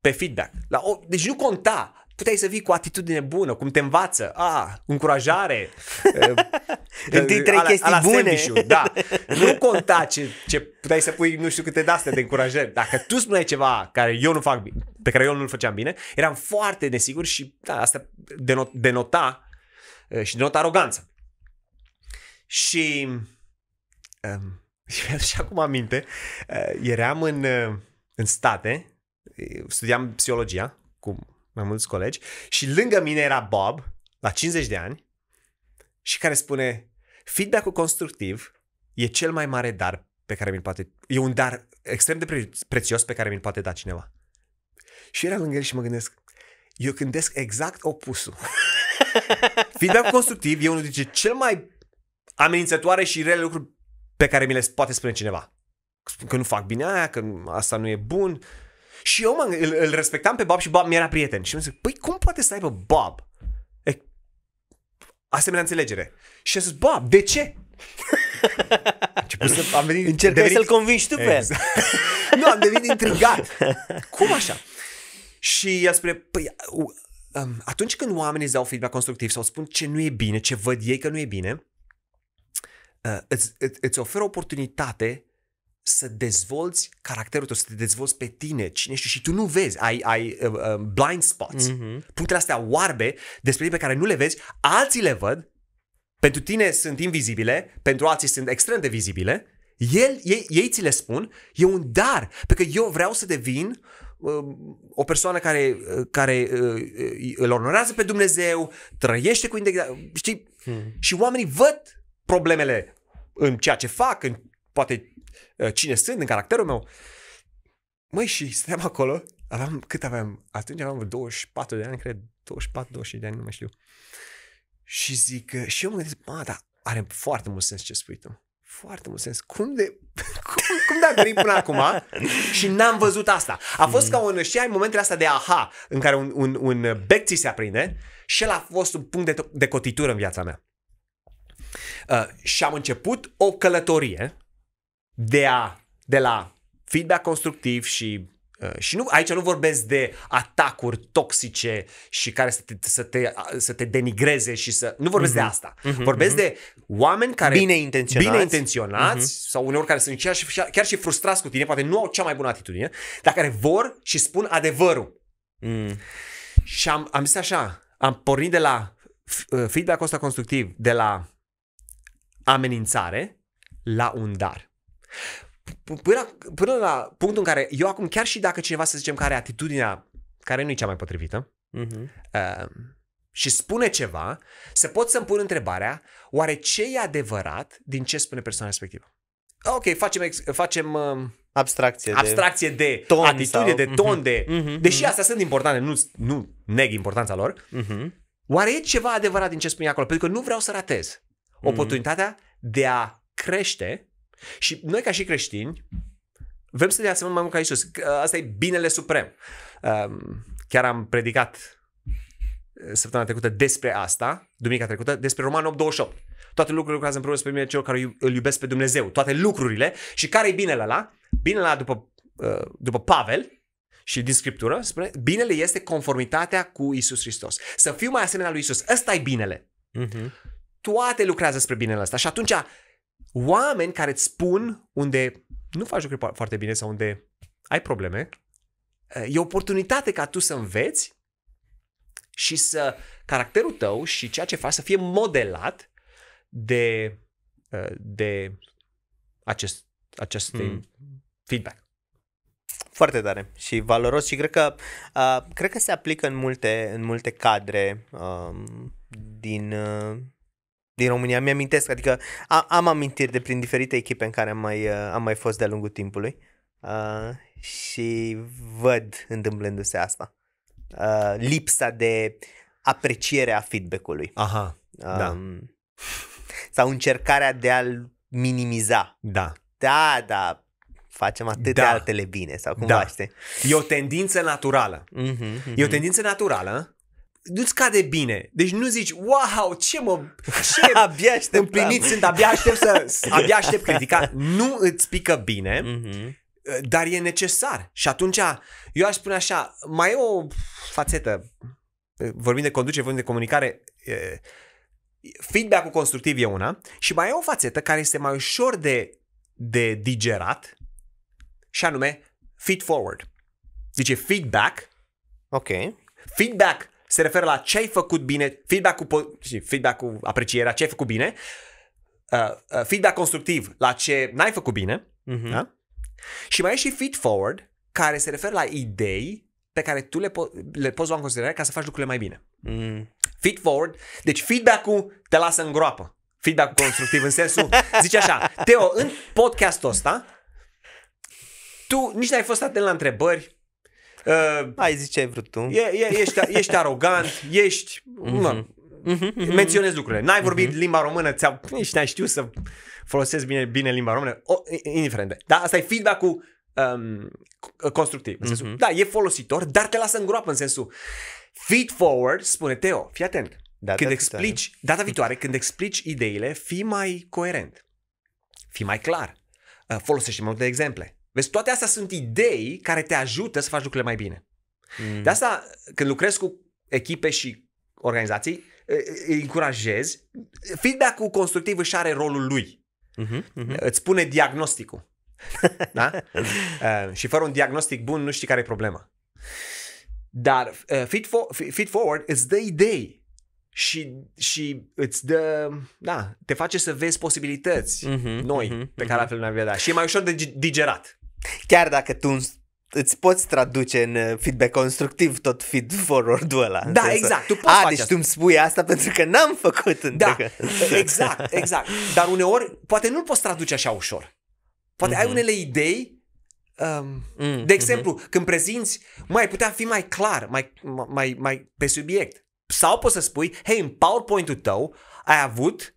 pe feedback. La o... Deci nu conta puteai să vii cu atitudine bună, cum te învață, a, încurajare. Ă, Întâi trei ala, chestii ala bune. Da. Nu conta ce, ce puteai să pui nu știu câte de de încurajări. Dacă tu spuneai ceva care eu nu fac bine, pe care eu nu-l făceam bine, eram foarte nesigur și da, asta denot, denota ă, și denota aroganță. Și um, și mi-aduce acum aminte, ă, eram în, în state, studiam psihologia, cum mai mulți colegi, și lângă mine era Bob, la 50 de ani, și care spune, feedback-ul constructiv e cel mai mare dar pe care mi-l poate, e un dar extrem de pre- prețios pe care mi-l poate da cineva. Și era lângă el și mă gândesc, eu gândesc exact opusul. feedback constructiv e unul dintre cel mai amenințătoare și rele lucruri pe care mi le poate spune cineva. Că nu fac bine aia, că asta nu e bun, și eu mă, îl, îl respectam pe Bob și Bob mi-era prieten. Și mi zic, păi cum poate să aibă Bob e, asemenea înțelegere? Și a zis, Bob, de ce? să, am venit, Încercai devenit... să-l convingi tu pe exact. el. nu, am devenit intrigat. Cum așa? Și el spune, păi, um, atunci când oamenii îți dau feedback constructiv sau spun ce nu e bine, ce văd ei că nu e bine, uh, îți, îți oferă oportunitate să dezvolți caracterul tău, să te dezvolți pe tine, cine știu, și tu nu vezi, ai, ai uh, uh blind spots, mm-hmm. punctele astea oarbe despre tine pe care nu le vezi, alții le văd, pentru tine sunt invizibile, pentru alții sunt extrem de vizibile, el, ei, ei ți le spun, e un dar, pe că eu vreau să devin uh, o persoană care, uh, care îl onorează pe Dumnezeu, trăiește cu integritate, știi? Hmm. Și oamenii văd problemele în ceea ce fac, în poate Uh, cine sunt în caracterul meu. Măi, și stăteam acolo, aveam, cât aveam? Atunci aveam 24 de ani, cred, 24, 25 de ani, nu mai știu. Și zic, uh, și eu mă gândesc, mă, dar are foarte mult sens ce spui tu. Foarte mult sens. Cum de... Cum, cum de a venit până acum și n-am văzut asta? A fost ca un... Și ai momentele astea de aha, în care un, un, un bec ți se aprinde și el a fost un punct de, de cotitură în viața mea. Uh, și am început o călătorie de a, de la feedback constructiv și uh, și nu, aici nu vorbesc de atacuri toxice și care să te, să te, să te denigreze și să... Nu vorbesc uh-huh. de mhm. asta. Uh-huh. Vorbesc uh-huh. de oameni care... Bine intenționați. Bine intenționați uh-huh. sau uneori care sunt chiar și, chiar și frustrați cu tine, poate nu au cea mai bună atitudine, dar care vor și spun adevărul. Mm. Și am, am zis așa, am pornit de la uh, feedback-ul ăsta constructiv, de la amenințare la un dar. Până, până la punctul în care eu acum, chiar și dacă cineva să zicem care are atitudinea care nu e cea mai potrivită uh-huh. uh, și spune ceva, se pot să-mi pun întrebarea, oare ce e adevărat din ce spune persoana respectivă? Ok, facem, ex- facem uh, um, abstracție, abstracție de, de ton atitudine, sau... de ton, uh-huh. de... Uh-huh. Deși uh-huh. astea sunt importante, nu, nu neg importanța lor, uh-huh. oare e ceva adevărat din ce spune acolo? Pentru că nu vreau să ratez uh-huh. oportunitatea de a crește și noi ca și creștini vrem să ne asemăm mai mult ca Iisus. Asta e binele suprem. Ehm, chiar am predicat eh, săptămâna trecută despre asta, duminica trecută, despre Roman 28. Toate lucrurile lucrează împreună spre mine celor care îl iubesc pe Dumnezeu. Toate lucrurile. Și care e binele la? Binele la după, eh, după Pavel, și din Scriptură spune, binele este conformitatea cu Isus Hristos. Să fiu mai asemenea lui Isus. Ăsta e binele. Uh-huh. Toate lucrează spre binele ăsta. Și atunci oameni care îți spun unde nu faci lucruri foarte bine sau unde ai probleme, eh, e oportunitate ca tu să înveți și să caracterul tău și ceea ce faci să fie modelat de, eh, de acest, acest mm. feedback. Foarte tare și valoros și cred că uh, cred că se aplică în multe în multe cadre uh, din uh, din România. Mi-amintesc, adică am, am amintiri de prin diferite echipe în care am mai, uh, am mai fost de-a lungul timpului uh, și văd întâmplându-se asta. Uh, lipsa de apreciere a feedback-ului. Aha, da. um, da. Sau încercarea de a-l minimiza. Da. Da, da, facem atât da. altele bine sau cum da. E o tendință naturală. uh-huh, uh-huh. E o mhm. tendință naturală nu-ți cade bine. Deci nu zici, wow, ce mă, ce abia aștept împlinit sunt, abia aștept să, abia aștept critica. Nu îți pică bine, mm-hmm. dar e necesar. Și atunci, eu aș spune așa, mai e o fațetă, vorbim de conducere, vorbim de comunicare, feedback-ul constructiv e una și mai e o fațetă care este mai ușor de, de digerat și anume feed forward. Zice feedback. Ok. Feedback se referă la ce ai făcut bine, feedback-ul, feedback-ul aprecierea, ce ai făcut bine, uh, uh, feedback constructiv la ce n-ai făcut bine, uh-huh. da? și mai e și feed forward, care se referă la idei pe care tu le, po- le poți lua în considerare ca să faci lucrurile mai bine. Mm. Feed forward, deci feedback-ul te lasă în groapă. feedback constructiv în sensul, zice așa, Teo, în podcastul ăsta, tu nici n-ai fost atent la întrebări, Uh, Ai zice ce vrut tu. E, e, ești, ești arogant, ești... Mm-hmm. Mhm, mm-hmm, mhm, Menționez lucrurile. N-ai vorbit mm-hmm. limba română, ți-au, nici n-ai știut să folosesc bine, bine limba română, o, indiferent de. Da? Asta e feedback-ul um, constructiv. În sensul, mm-hmm. Da, e folositor, dar te lasă în groapă în sensul feed forward, spune Teo, fii atent. Data când explici, viitoare. data viitoare, când explici ideile, fii mai coerent. Fii mai clar. Uh, folosește mai multe exemple. Vezi, toate astea sunt idei care te ajută să faci lucrurile mai bine. Mm. De asta, când lucrezi cu echipe și organizații, îi încurajezi. Feedback-ul constructiv își are rolul lui. Mm-hmm, mm-hmm. Îți spune diagnosticul. da? uh, și fără un diagnostic bun nu știi care e problema. Dar uh, feed, for, feed Forward îți dă idei și, și îți dă, da, te face să vezi posibilități mm-hmm, noi mm-hmm, pe care mm-hmm. altfel nu ai vedea. Și e mai ușor de digerat. Chiar dacă tu îți poți traduce în uh, feedback constructiv tot feed forward ăla. Da, sensă. exact. Tu poți A, face deci asta. tu îmi spui asta pentru că n-am făcut în Da, exact, exact. Dar uneori, poate nu poți traduce așa ușor. Poate mm-hmm. ai mhm. unele idei Um, mm, de exemplu, mm-hmm. când prezinți, mai putea fi mai clar, mai, mai, mai pe subiect. Sau poți să spui, hei, în PowerPoint-ul tău ai avut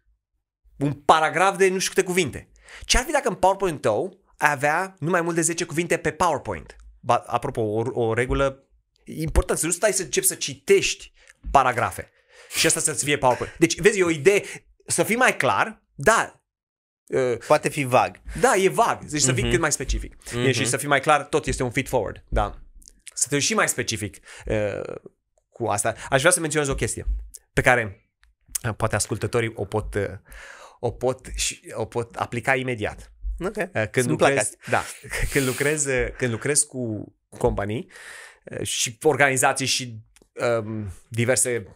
un paragraf de nu știu câte cuvinte. Ce ar fi dacă în PowerPoint-ul tău avea nu mai mult de 10 cuvinte pe PowerPoint. Ba, apropo, o, o regulă importantă, să nu stai să începi să citești paragrafe. Și asta să-ți fie PowerPoint. Deci, vezi, e o idee să fii mai clar, da. Ă, poate fi vag. Da, e vag. Deci să fii uh-huh. cât mai specific. Uh-huh. Și mhm. să fii mai clar, tot este un feed forward. Da. Să te și mai specific uh, cu asta. Aș vrea să menționez o chestie pe care ă, poate ascultătorii o pot, o pot, o pot aplica imediat. Okay. Eh, când, Sunt lucrez, da, când, lucrez, eh, când lucrez cu companii eh, și organizații și um, diverse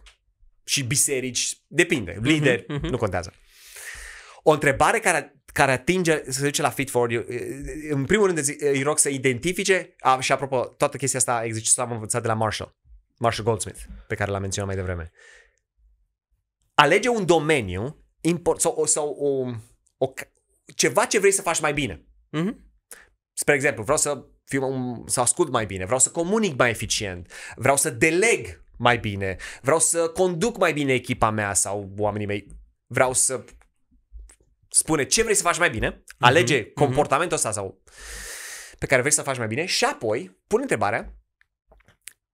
și biserici, depinde, mhm, lideri, uh-huh, nu contează. O întrebare care, care atinge, să zice la Fit for You, în primul rând îi rog să identifice, a, și apropo, toată chestia asta, exercițiul am învățat de la Marshall, Marshall Goldsmith, pe care l-am menționat mai devreme. Alege un domeniu import, sau, sau o, o, ceva ce vrei să faci mai bine. Mm-hmm. Spre exemplu, vreau să fiu un, să ascult mai bine, vreau să comunic mai eficient, vreau să deleg mai bine, vreau să conduc mai bine echipa mea sau oamenii mei, vreau să spune ce vrei să faci mai bine, mhm, alege mm-hmm. comportamentul ăsta sau pe care vrei să faci mai bine și apoi pune întrebarea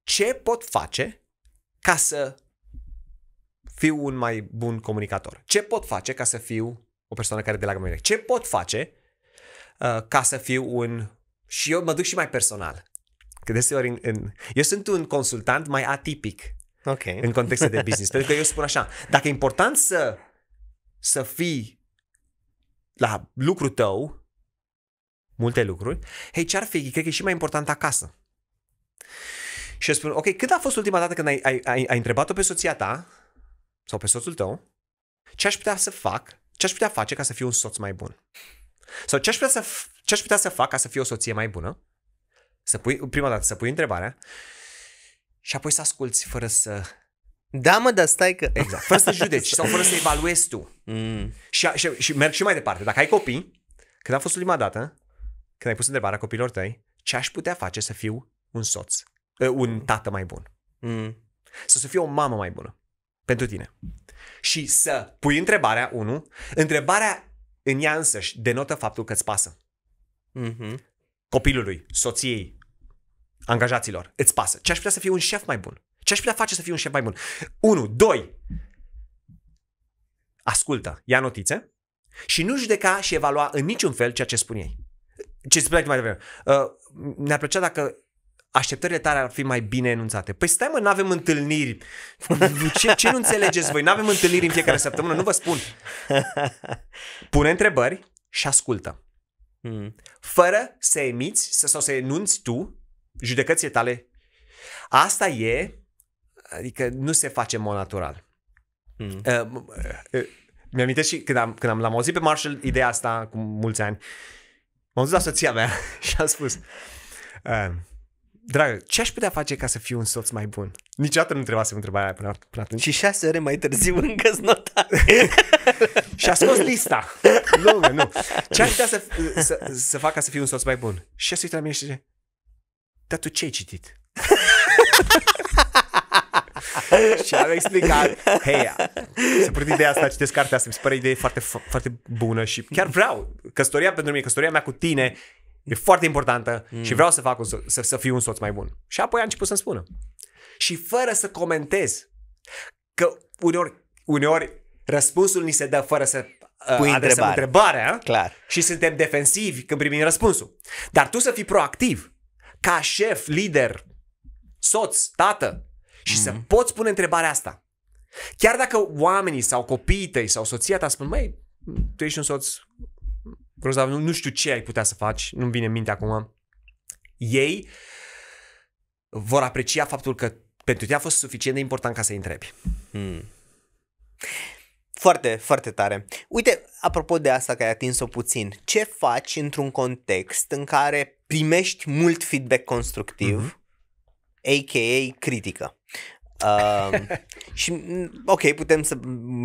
ce pot face ca să fiu un mai bun comunicator? Ce pot face ca să fiu o persoană care delagă mai Ce pot face uh, ca să fiu un... Și eu mă duc și mai personal. Că deseori în, în... Eu sunt un consultant mai atipic okay. în contexte de business. pentru că eu spun așa, dacă e important să, să fii la lucru tău, multe lucruri, hei, ce-ar fi? Cred că e și mai important acasă. Și eu spun, ok, cât a fost ultima dată când ai, ai, ai, ai întrebat-o pe soția ta sau pe soțul tău ce aș putea să fac ce-aș putea face ca să fiu un soț mai bun? Sau ce-aș putea să, ce-aș putea să fac ca să fiu o soție mai bună? Să pui, prima dată să pui întrebarea și apoi să asculți fără să... Da, mă, dar stai că... Exact, fără să judeci sau fără să evaluezi tu. Mm. Și, și, și merg și mai departe. Dacă ai copii, când a fost ultima dată, când ai pus întrebarea copiilor tăi, ce aș putea face să fiu un soț, ă, un tată mai bun? Mm. Sau să fiu o mamă mai bună? pentru tine. Și să pui întrebarea, unu, întrebarea în ea însăși denotă faptul că îți pasă. Mm-hmm. Copilului, soției, angajaților, îți pasă. Ce aș putea să fie un șef mai bun? Ce aș putea face să fie un șef mai bun? Unu, doi, ascultă, ia notițe și nu judeca și evalua în niciun fel ceea ce spun ei. Ce spuneai mai devreme? Uh, ne-ar plăcea dacă așteptările tale ar fi mai bine enunțate. Păi stai mă, nu avem întâlniri. Ce, ce nu înțelegeți voi? Nu avem întâlniri în fiecare săptămână, nu vă spun. Pune întrebări și ascultă. Hmm. Fără să emiți sau să enunți tu judecățile tale. Asta e, adică nu se face în mod natural. Mm. Uh, uh, mi-amintesc și când am, când am l-am auzit pe Marshall ideea asta cu mulți ani, m-am dus la soția mea și am spus uh, Dragă, ce aș putea face ca să fiu un soț mai bun? Niciodată nu întrebasem întrebarea aia până, până atunci. Și șase ore mai târziu încă s și a scos lista. Nu, nu. Ce aș putea să, să, să fac ca să fiu un soț mai bun? Și a uită la mine și zice, dar tu ce ai citit? și am explicat, hei, să prind ideea asta, citesc cartea asta, mi se pare idee foarte, foarte bună și chiar vreau. Căsătoria pentru mine, căsătoria mea cu tine e foarte importantă mm. și vreau să fac un so- să, să fiu un soț mai bun. Și apoi a început să-mi spună. Și fără să comentez că uneori, uneori răspunsul ni se dă fără să uh, Pui întrebare. întrebarea Clar. și suntem defensivi când primim răspunsul. Dar tu să fii proactiv ca șef, lider, soț, tată și mm. să mm-hmm. poți pune întrebarea asta. Chiar dacă oamenii sau copiii tăi sau soția ta spun, măi, tu ești un soț grozav, nu, nu știu ce ai putea să faci, nu-mi vine în minte acum. Ei vor aprecia faptul că pentru tine a fost suficient de important ca să-i întrebi. Hmm. Foarte, foarte tare. Uite, apropo de asta că ai atins-o puțin, ce faci într-un context în care primești mult feedback constructiv, mm-hmm. a.k.a. critică? Um, și mm, ok, putem să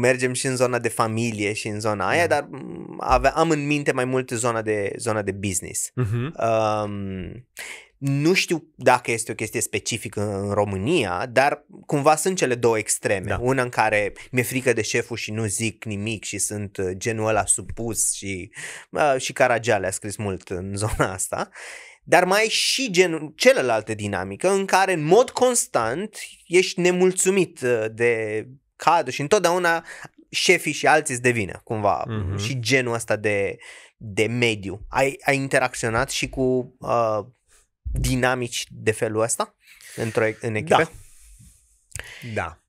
mergem și în zona de familie și în zona aia, mm. dar mm, avea, am în minte mai mult zona de, zona de business. Mm-hmm. Um, nu știu dacă este o chestie specifică în România, dar cumva sunt cele două extreme. Da. Una în care mi-e frică de șeful și nu zic nimic și sunt uh, genul ăla supus și, uh, și Caragiale a scris mult în zona asta. Uh, dar mai ai și genul celălaltă dinamică în care în mod constant ești nemulțumit uh, de cadru și întotdeauna șefii și alții îți devină cumva uh-huh. și genul ăsta de, de mediu. Ai, ai interacționat și cu uh, dinamici de felul ăsta într-o, în echipă? Da. da.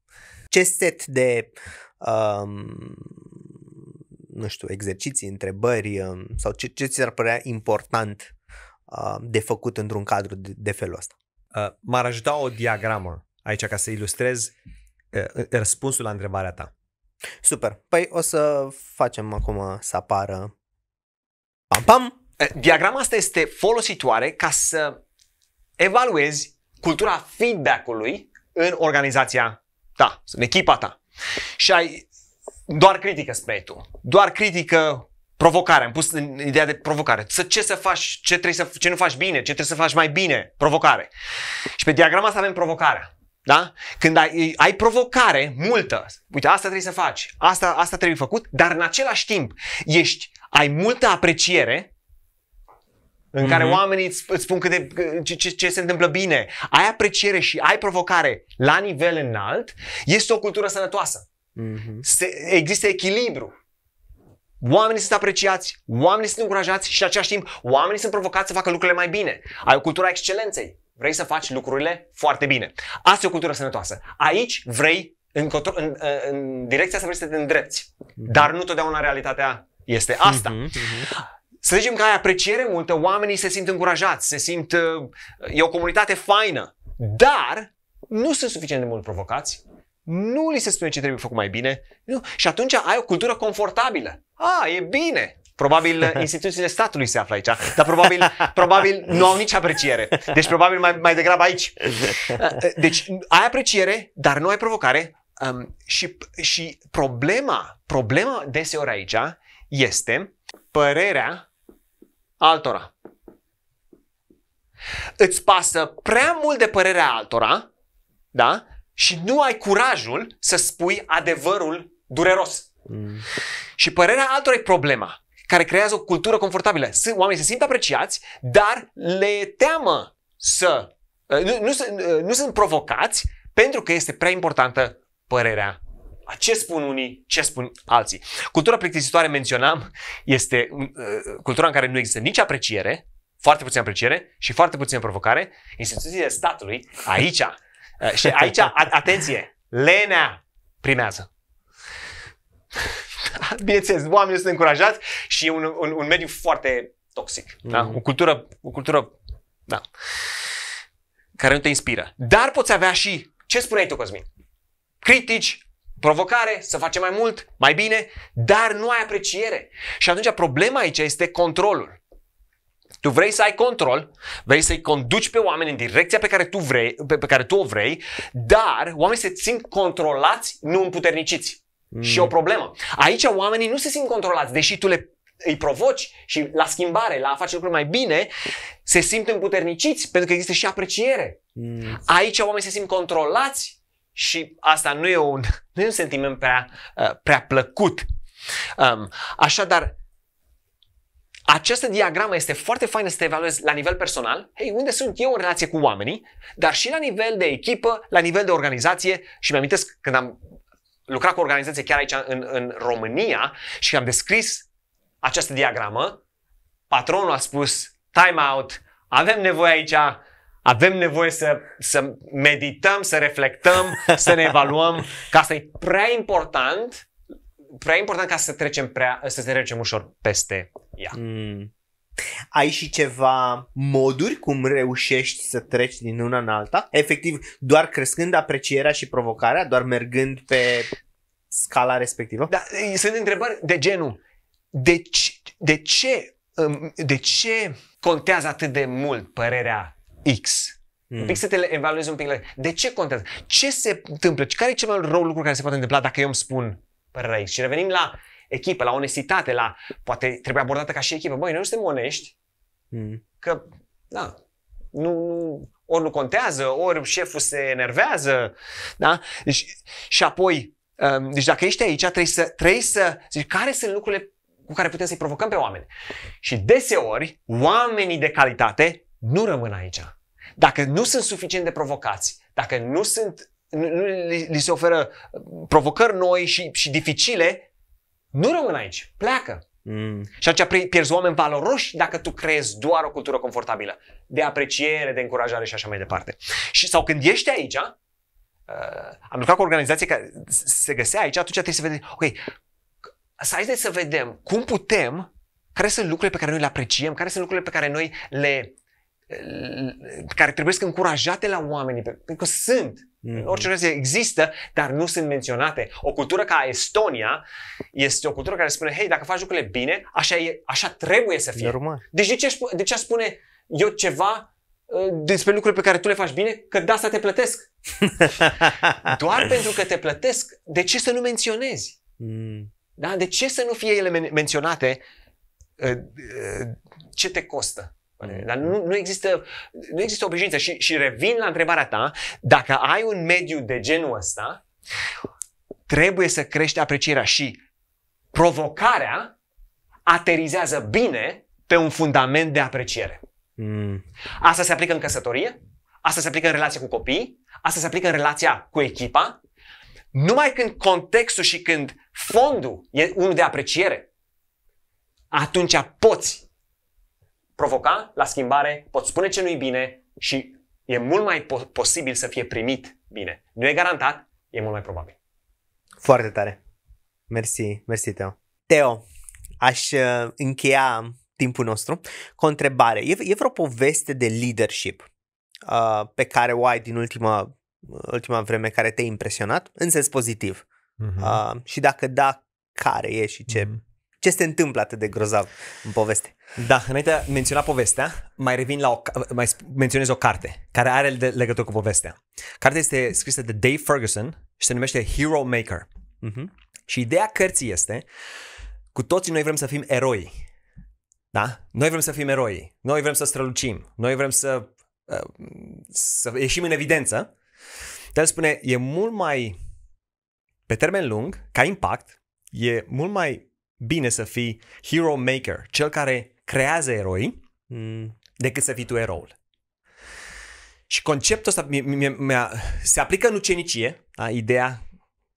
Ce set de um, nu știu, exerciții, întrebări um, sau ce, ce ți-ar părea important Uh, de făcut într-un cadru de, de felul ăsta. Uh, m-ar ajuta o diagramă aici ca să ilustrez uh, răspunsul la întrebarea ta. Super. Păi o să facem acum să apară. Pam, pam! Diagrama asta este folositoare ca să evaluezi cultura feedback-ului în organizația ta, în echipa ta. Și ai doar critică spre tu, doar critică Provocare, am pus în ideea de provocare. Să ce să faci, ce, trebuie să, ce nu faci bine, ce trebuie să faci mai bine, provocare. Și pe diagrama asta avem provocarea. Da? Când ai, ai provocare multă, uite, asta trebuie să faci, asta, asta trebuie făcut, dar în același timp ești, ai multă apreciere în mm-hmm. care mhm. oamenii îți, îți spun că de, ce, ce, ce se întâmplă bine, ai apreciere și ai provocare la nivel înalt, este o cultură sănătoasă. Mm-hmm. Se, există echilibru. Oamenii sunt apreciați, oamenii sunt încurajați și în același timp oamenii sunt provocați să facă lucrurile mai bine. Ai o cultură a excelenței. Vrei să faci lucrurile foarte bine. Asta e o cultură sănătoasă. Aici vrei în, în, în direcția să vrei să te îndrepti. Mhm. Dar nu totdeauna realitatea este asta. Mhm, mhm. Să zicem că ai apreciere multă, oamenii se simt încurajați, se simt... Uh, e o comunitate faină, dar nu sunt suficient de mult provocați, nu li se spune ce trebuie făcut mai bine. Nu. Și atunci ai o cultură confortabilă. A, e bine. Probabil instituțiile statului se află aici, dar probabil, probabil nu au nici apreciere. Deci probabil mai, mai degrabă aici. Deci ai apreciere, dar nu ai provocare. Um, și, și problema, problema deseori aici este părerea altora. Îți pasă prea mult de părerea altora, da? și nu ai curajul să spui adevărul dureros. Mm. Și părerea altora e problema, care creează o cultură confortabilă. Oamenii se simt apreciați, dar le teamă să. Uh, nu, nu, uh, nu sunt provocați pentru că este prea importantă părerea ce spun unii, ce spun alții. Cultura plictisitoare, menționam, este uh, cultura în care nu există nici apreciere, foarte puțin apreciere și foarte puțin provocare. Instituțiile statului aici Eh, și aici, atenție, lenea primează. Bineînțeles, oamenii sunt încurajați și e un, un, un mediu foarte toxic. Mm-hmm. Da? Mhm. O cultură, o cultură da, care nu te inspiră. Dar poți avea și, ce spuneai tu, Cosmin? Critici, provocare, să facem mai mult, mai bine, dar nu ai apreciere. Și atunci problema aici este controlul. Tu vrei să ai control, vrei să-i conduci pe oameni în direcția pe care tu, vrei, pe, pe care tu o vrei, dar oamenii se simt controlați, nu împuterniciți. Mm. Și e o problemă. Aici oamenii nu se simt controlați, deși tu le îi provoci și la schimbare, la a face lucruri mai bine, se simt împuterniciți pentru că există și apreciere. Mm. Aici oamenii se simt controlați și asta nu e un, nu e un sentiment prea, uh, prea plăcut. Um, așadar, această diagramă este foarte faină să te evaluezi la nivel personal, hei, unde sunt eu în relație cu oamenii, dar și la nivel de echipă, la nivel de organizație și mi-am când am lucrat cu organizație chiar aici în, în România și am descris această diagramă, patronul a spus, time out, avem nevoie aici, avem nevoie să, să medităm, să reflectăm, să ne evaluăm, că asta e prea important prea important ca să trecem prea, să trecem ușor peste ea. Mm. Ai și ceva moduri cum reușești să treci din una în alta? Efectiv, doar crescând aprecierea și provocarea, doar mergând pe scala respectivă? Da, sunt întrebări de genul. De, ce, de ce um, de ce contează atât de mult părerea X? Mm. Un pic să te evaluezi un pic. De ce contează? Ce se întâmplă? Care e cel mai rău lucru care se poate întâmpla dacă eu îmi spun părerea Și revenim la echipă, la onestitate, la poate trebuie abordată ca și echipă. Băi, noi nu suntem onești, mm. că, da, nu, nu, ori nu contează, ori șeful se enervează, da? Deci, și apoi, um, deci dacă ești aici, trebuie să, trebuie să zici deci care sunt lucrurile cu care putem să-i provocăm pe oameni. Și deseori, oamenii de calitate nu rămân aici. Dacă nu sunt suficient de provocați, dacă nu sunt nu li, li se oferă uh, provocări noi și, și dificile, nu rămân aici, pleacă. Mm. Și atunci pierzi oameni valoroși dacă tu creezi doar o cultură confortabilă de apreciere, de încurajare și așa mai departe. Și, sau când ești aici, uh, am lucrat cu o organizație care se găsea aici, atunci trebuie să vedem, ok, să haideți să vedem cum putem, care sunt lucrurile pe care noi le apreciem, care sunt lucrurile pe care noi le care trebuie să încurajate la oamenii, pentru că sunt. Mm-hmm. În orice rețea există, dar nu sunt menționate. O cultură ca Estonia este o cultură care spune, hei, dacă faci lucrurile bine, așa, e, așa trebuie să fie. Normal. Deci de ce, de ce spune eu ceva ă, despre lucruri pe care tu le faci bine, că de asta te plătesc. Doar pentru că te plătesc, de ce să nu menționezi? Mm. Da? De ce să nu fie ele men- menționate? Ă, ă, ce te costă? Mm. Dar nu, nu, există, nu există obișnuință și, și revin la întrebarea ta, dacă ai un mediu de genul ăsta, trebuie să crești aprecierea și provocarea aterizează bine pe un fundament de apreciere. Mm. Asta se aplică în căsătorie, asta se aplică în relația cu copii, asta se aplică în relația cu echipa. Numai când contextul și când fondul e unul de apreciere, atunci poți provoca la schimbare, poți spune ce nu-i bine și e mult mai po- posibil să fie primit bine. Nu e garantat, e mult mai probabil. Foarte tare. Mersi, mersi Teo. Teo, aș uh, încheia timpul nostru cu o întrebare. E, e vreo poveste de leadership uh, pe care o ai din ultima, ultima vreme care te-a impresionat, în sens pozitiv? Uh-huh. Uh, și dacă da, care e și ce uh-huh ce se întâmplă atât de grozav în poveste? Da, înainte de a menționa povestea, mai revin la o, mai menționez o carte care are legătură cu povestea. Cartea este scrisă de Dave Ferguson și se numește Hero Maker. Uh-huh. Și ideea cărții este, cu toții noi vrem să fim eroi. Da? Noi vrem să fim eroi. Noi vrem să strălucim. Noi vrem să, uh, să ieșim în evidență. Dar spune, e mult mai, pe termen lung, ca impact, e mult mai bine să fii hero maker, cel care creează eroi, mm. decât să fii tu eroul. Și conceptul ăsta mi, mi, mi, se aplică în ucenicie, da? ideea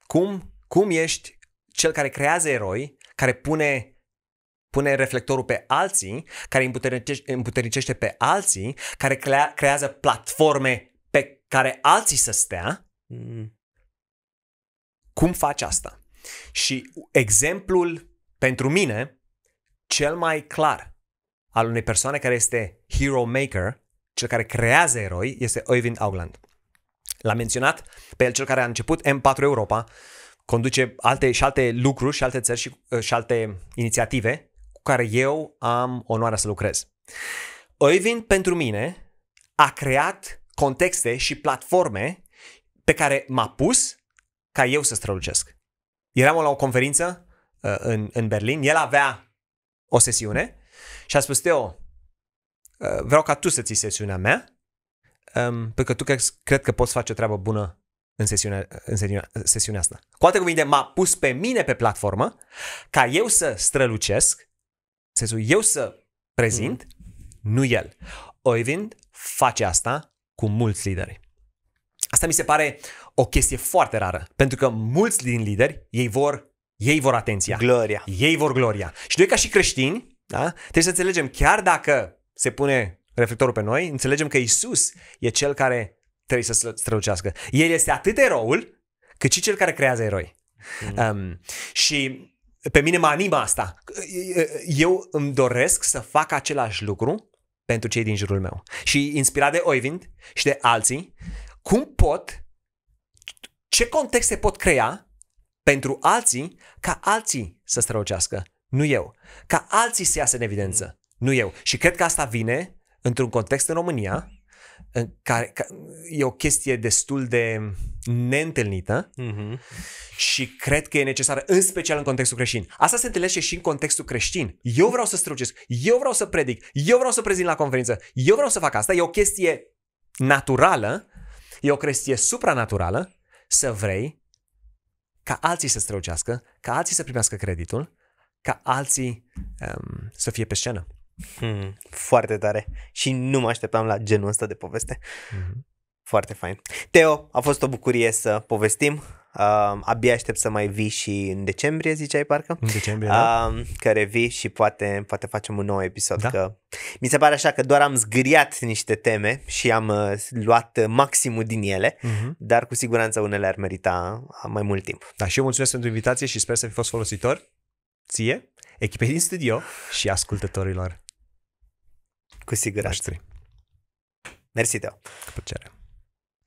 cum, cum ești cel care creează eroi, care pune pune reflectorul pe alții, care îmbuternicește, îmbuternicește pe alții, care crea, creează platforme pe care alții să stea. Mm. Cum faci asta? Și exemplul pentru mine, cel mai clar al unei persoane care este hero maker, cel care creează eroi, este Oivind Augland. L-am menționat pe el, cel care a început M4 Europa, conduce alte și alte lucruri și alte țări și, uh, și alte inițiative cu care eu am onoarea să lucrez. Oivind pentru mine a creat contexte și platforme pe care m-a pus ca eu să strălucesc. Eram la o conferință Uh, în, în Berlin, el avea o sesiune și a spus, Teo, uh, vreau ca tu să ții sesiunea mea, um, pentru că tu cred că poți face o treabă bună în sesiunea, în sesiunea, sesiunea asta. Cu alte cuvinte, m-a pus pe mine pe platformă ca eu să strălucesc, sensul eu să prezint, mm. nu el. Oivind face asta cu mulți lideri. Asta mi se pare o chestie foarte rară, pentru că mulți din lideri, ei vor ei vor atenția. Gloria. Ei vor gloria. Și noi ca și creștini, da, trebuie să înțelegem, chiar dacă se pune reflectorul pe noi, înțelegem că Isus e cel care trebuie să strălucească. El este atât eroul, cât și cel care creează eroi. Mm. Um, și pe mine mă animă asta. Eu îmi doresc să fac același lucru pentru cei din jurul meu. Și inspirat de Oivind și de alții, cum pot, ce contexte pot crea pentru alții ca alții să strălucească, nu eu. Ca alții să iasă în evidență, nu eu. Și cred că asta vine într-un context în România, în care ca, e o chestie destul de neîntâlnită mm-hmm. și cred că e necesară, în special în contextul creștin. Asta se întâlnește și în contextul creștin. Eu vreau să strălucesc, eu vreau să predic, eu vreau să prezint la conferință, eu vreau să fac asta. E o chestie naturală, e o chestie supranaturală să vrei ca alții să strălucească, ca alții să primească creditul, ca alții um, să fie pe scenă. Hmm, foarte tare. Și nu mă așteptam la genul ăsta de poveste. Mm-hmm. Foarte fain. Teo, a fost o bucurie să povestim. Uh, abia aștept să mai vii și în decembrie, ziceai parcă? În decembrie, da. că revii și poate, poate facem un nou episod. Da. Că mi se pare așa că doar am zgâriat niște teme și am uh, luat maximul din ele, uh-huh. dar cu siguranță unele ar merita mai mult timp. Da, și eu mulțumesc pentru invitație și sper să fi fost folositor ție, echipei din studio și ascultătorilor. Cu siguranță. Noștri. Mersi, Teo. Cu plăcere.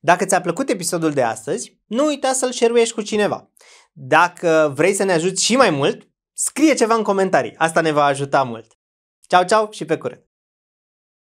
Dacă ți-a plăcut episodul de astăzi, nu uita să-l share cu cineva. Dacă vrei să ne ajuți și mai mult, scrie ceva în comentarii. Asta ne va ajuta mult. Ciao, ciao și pe curând!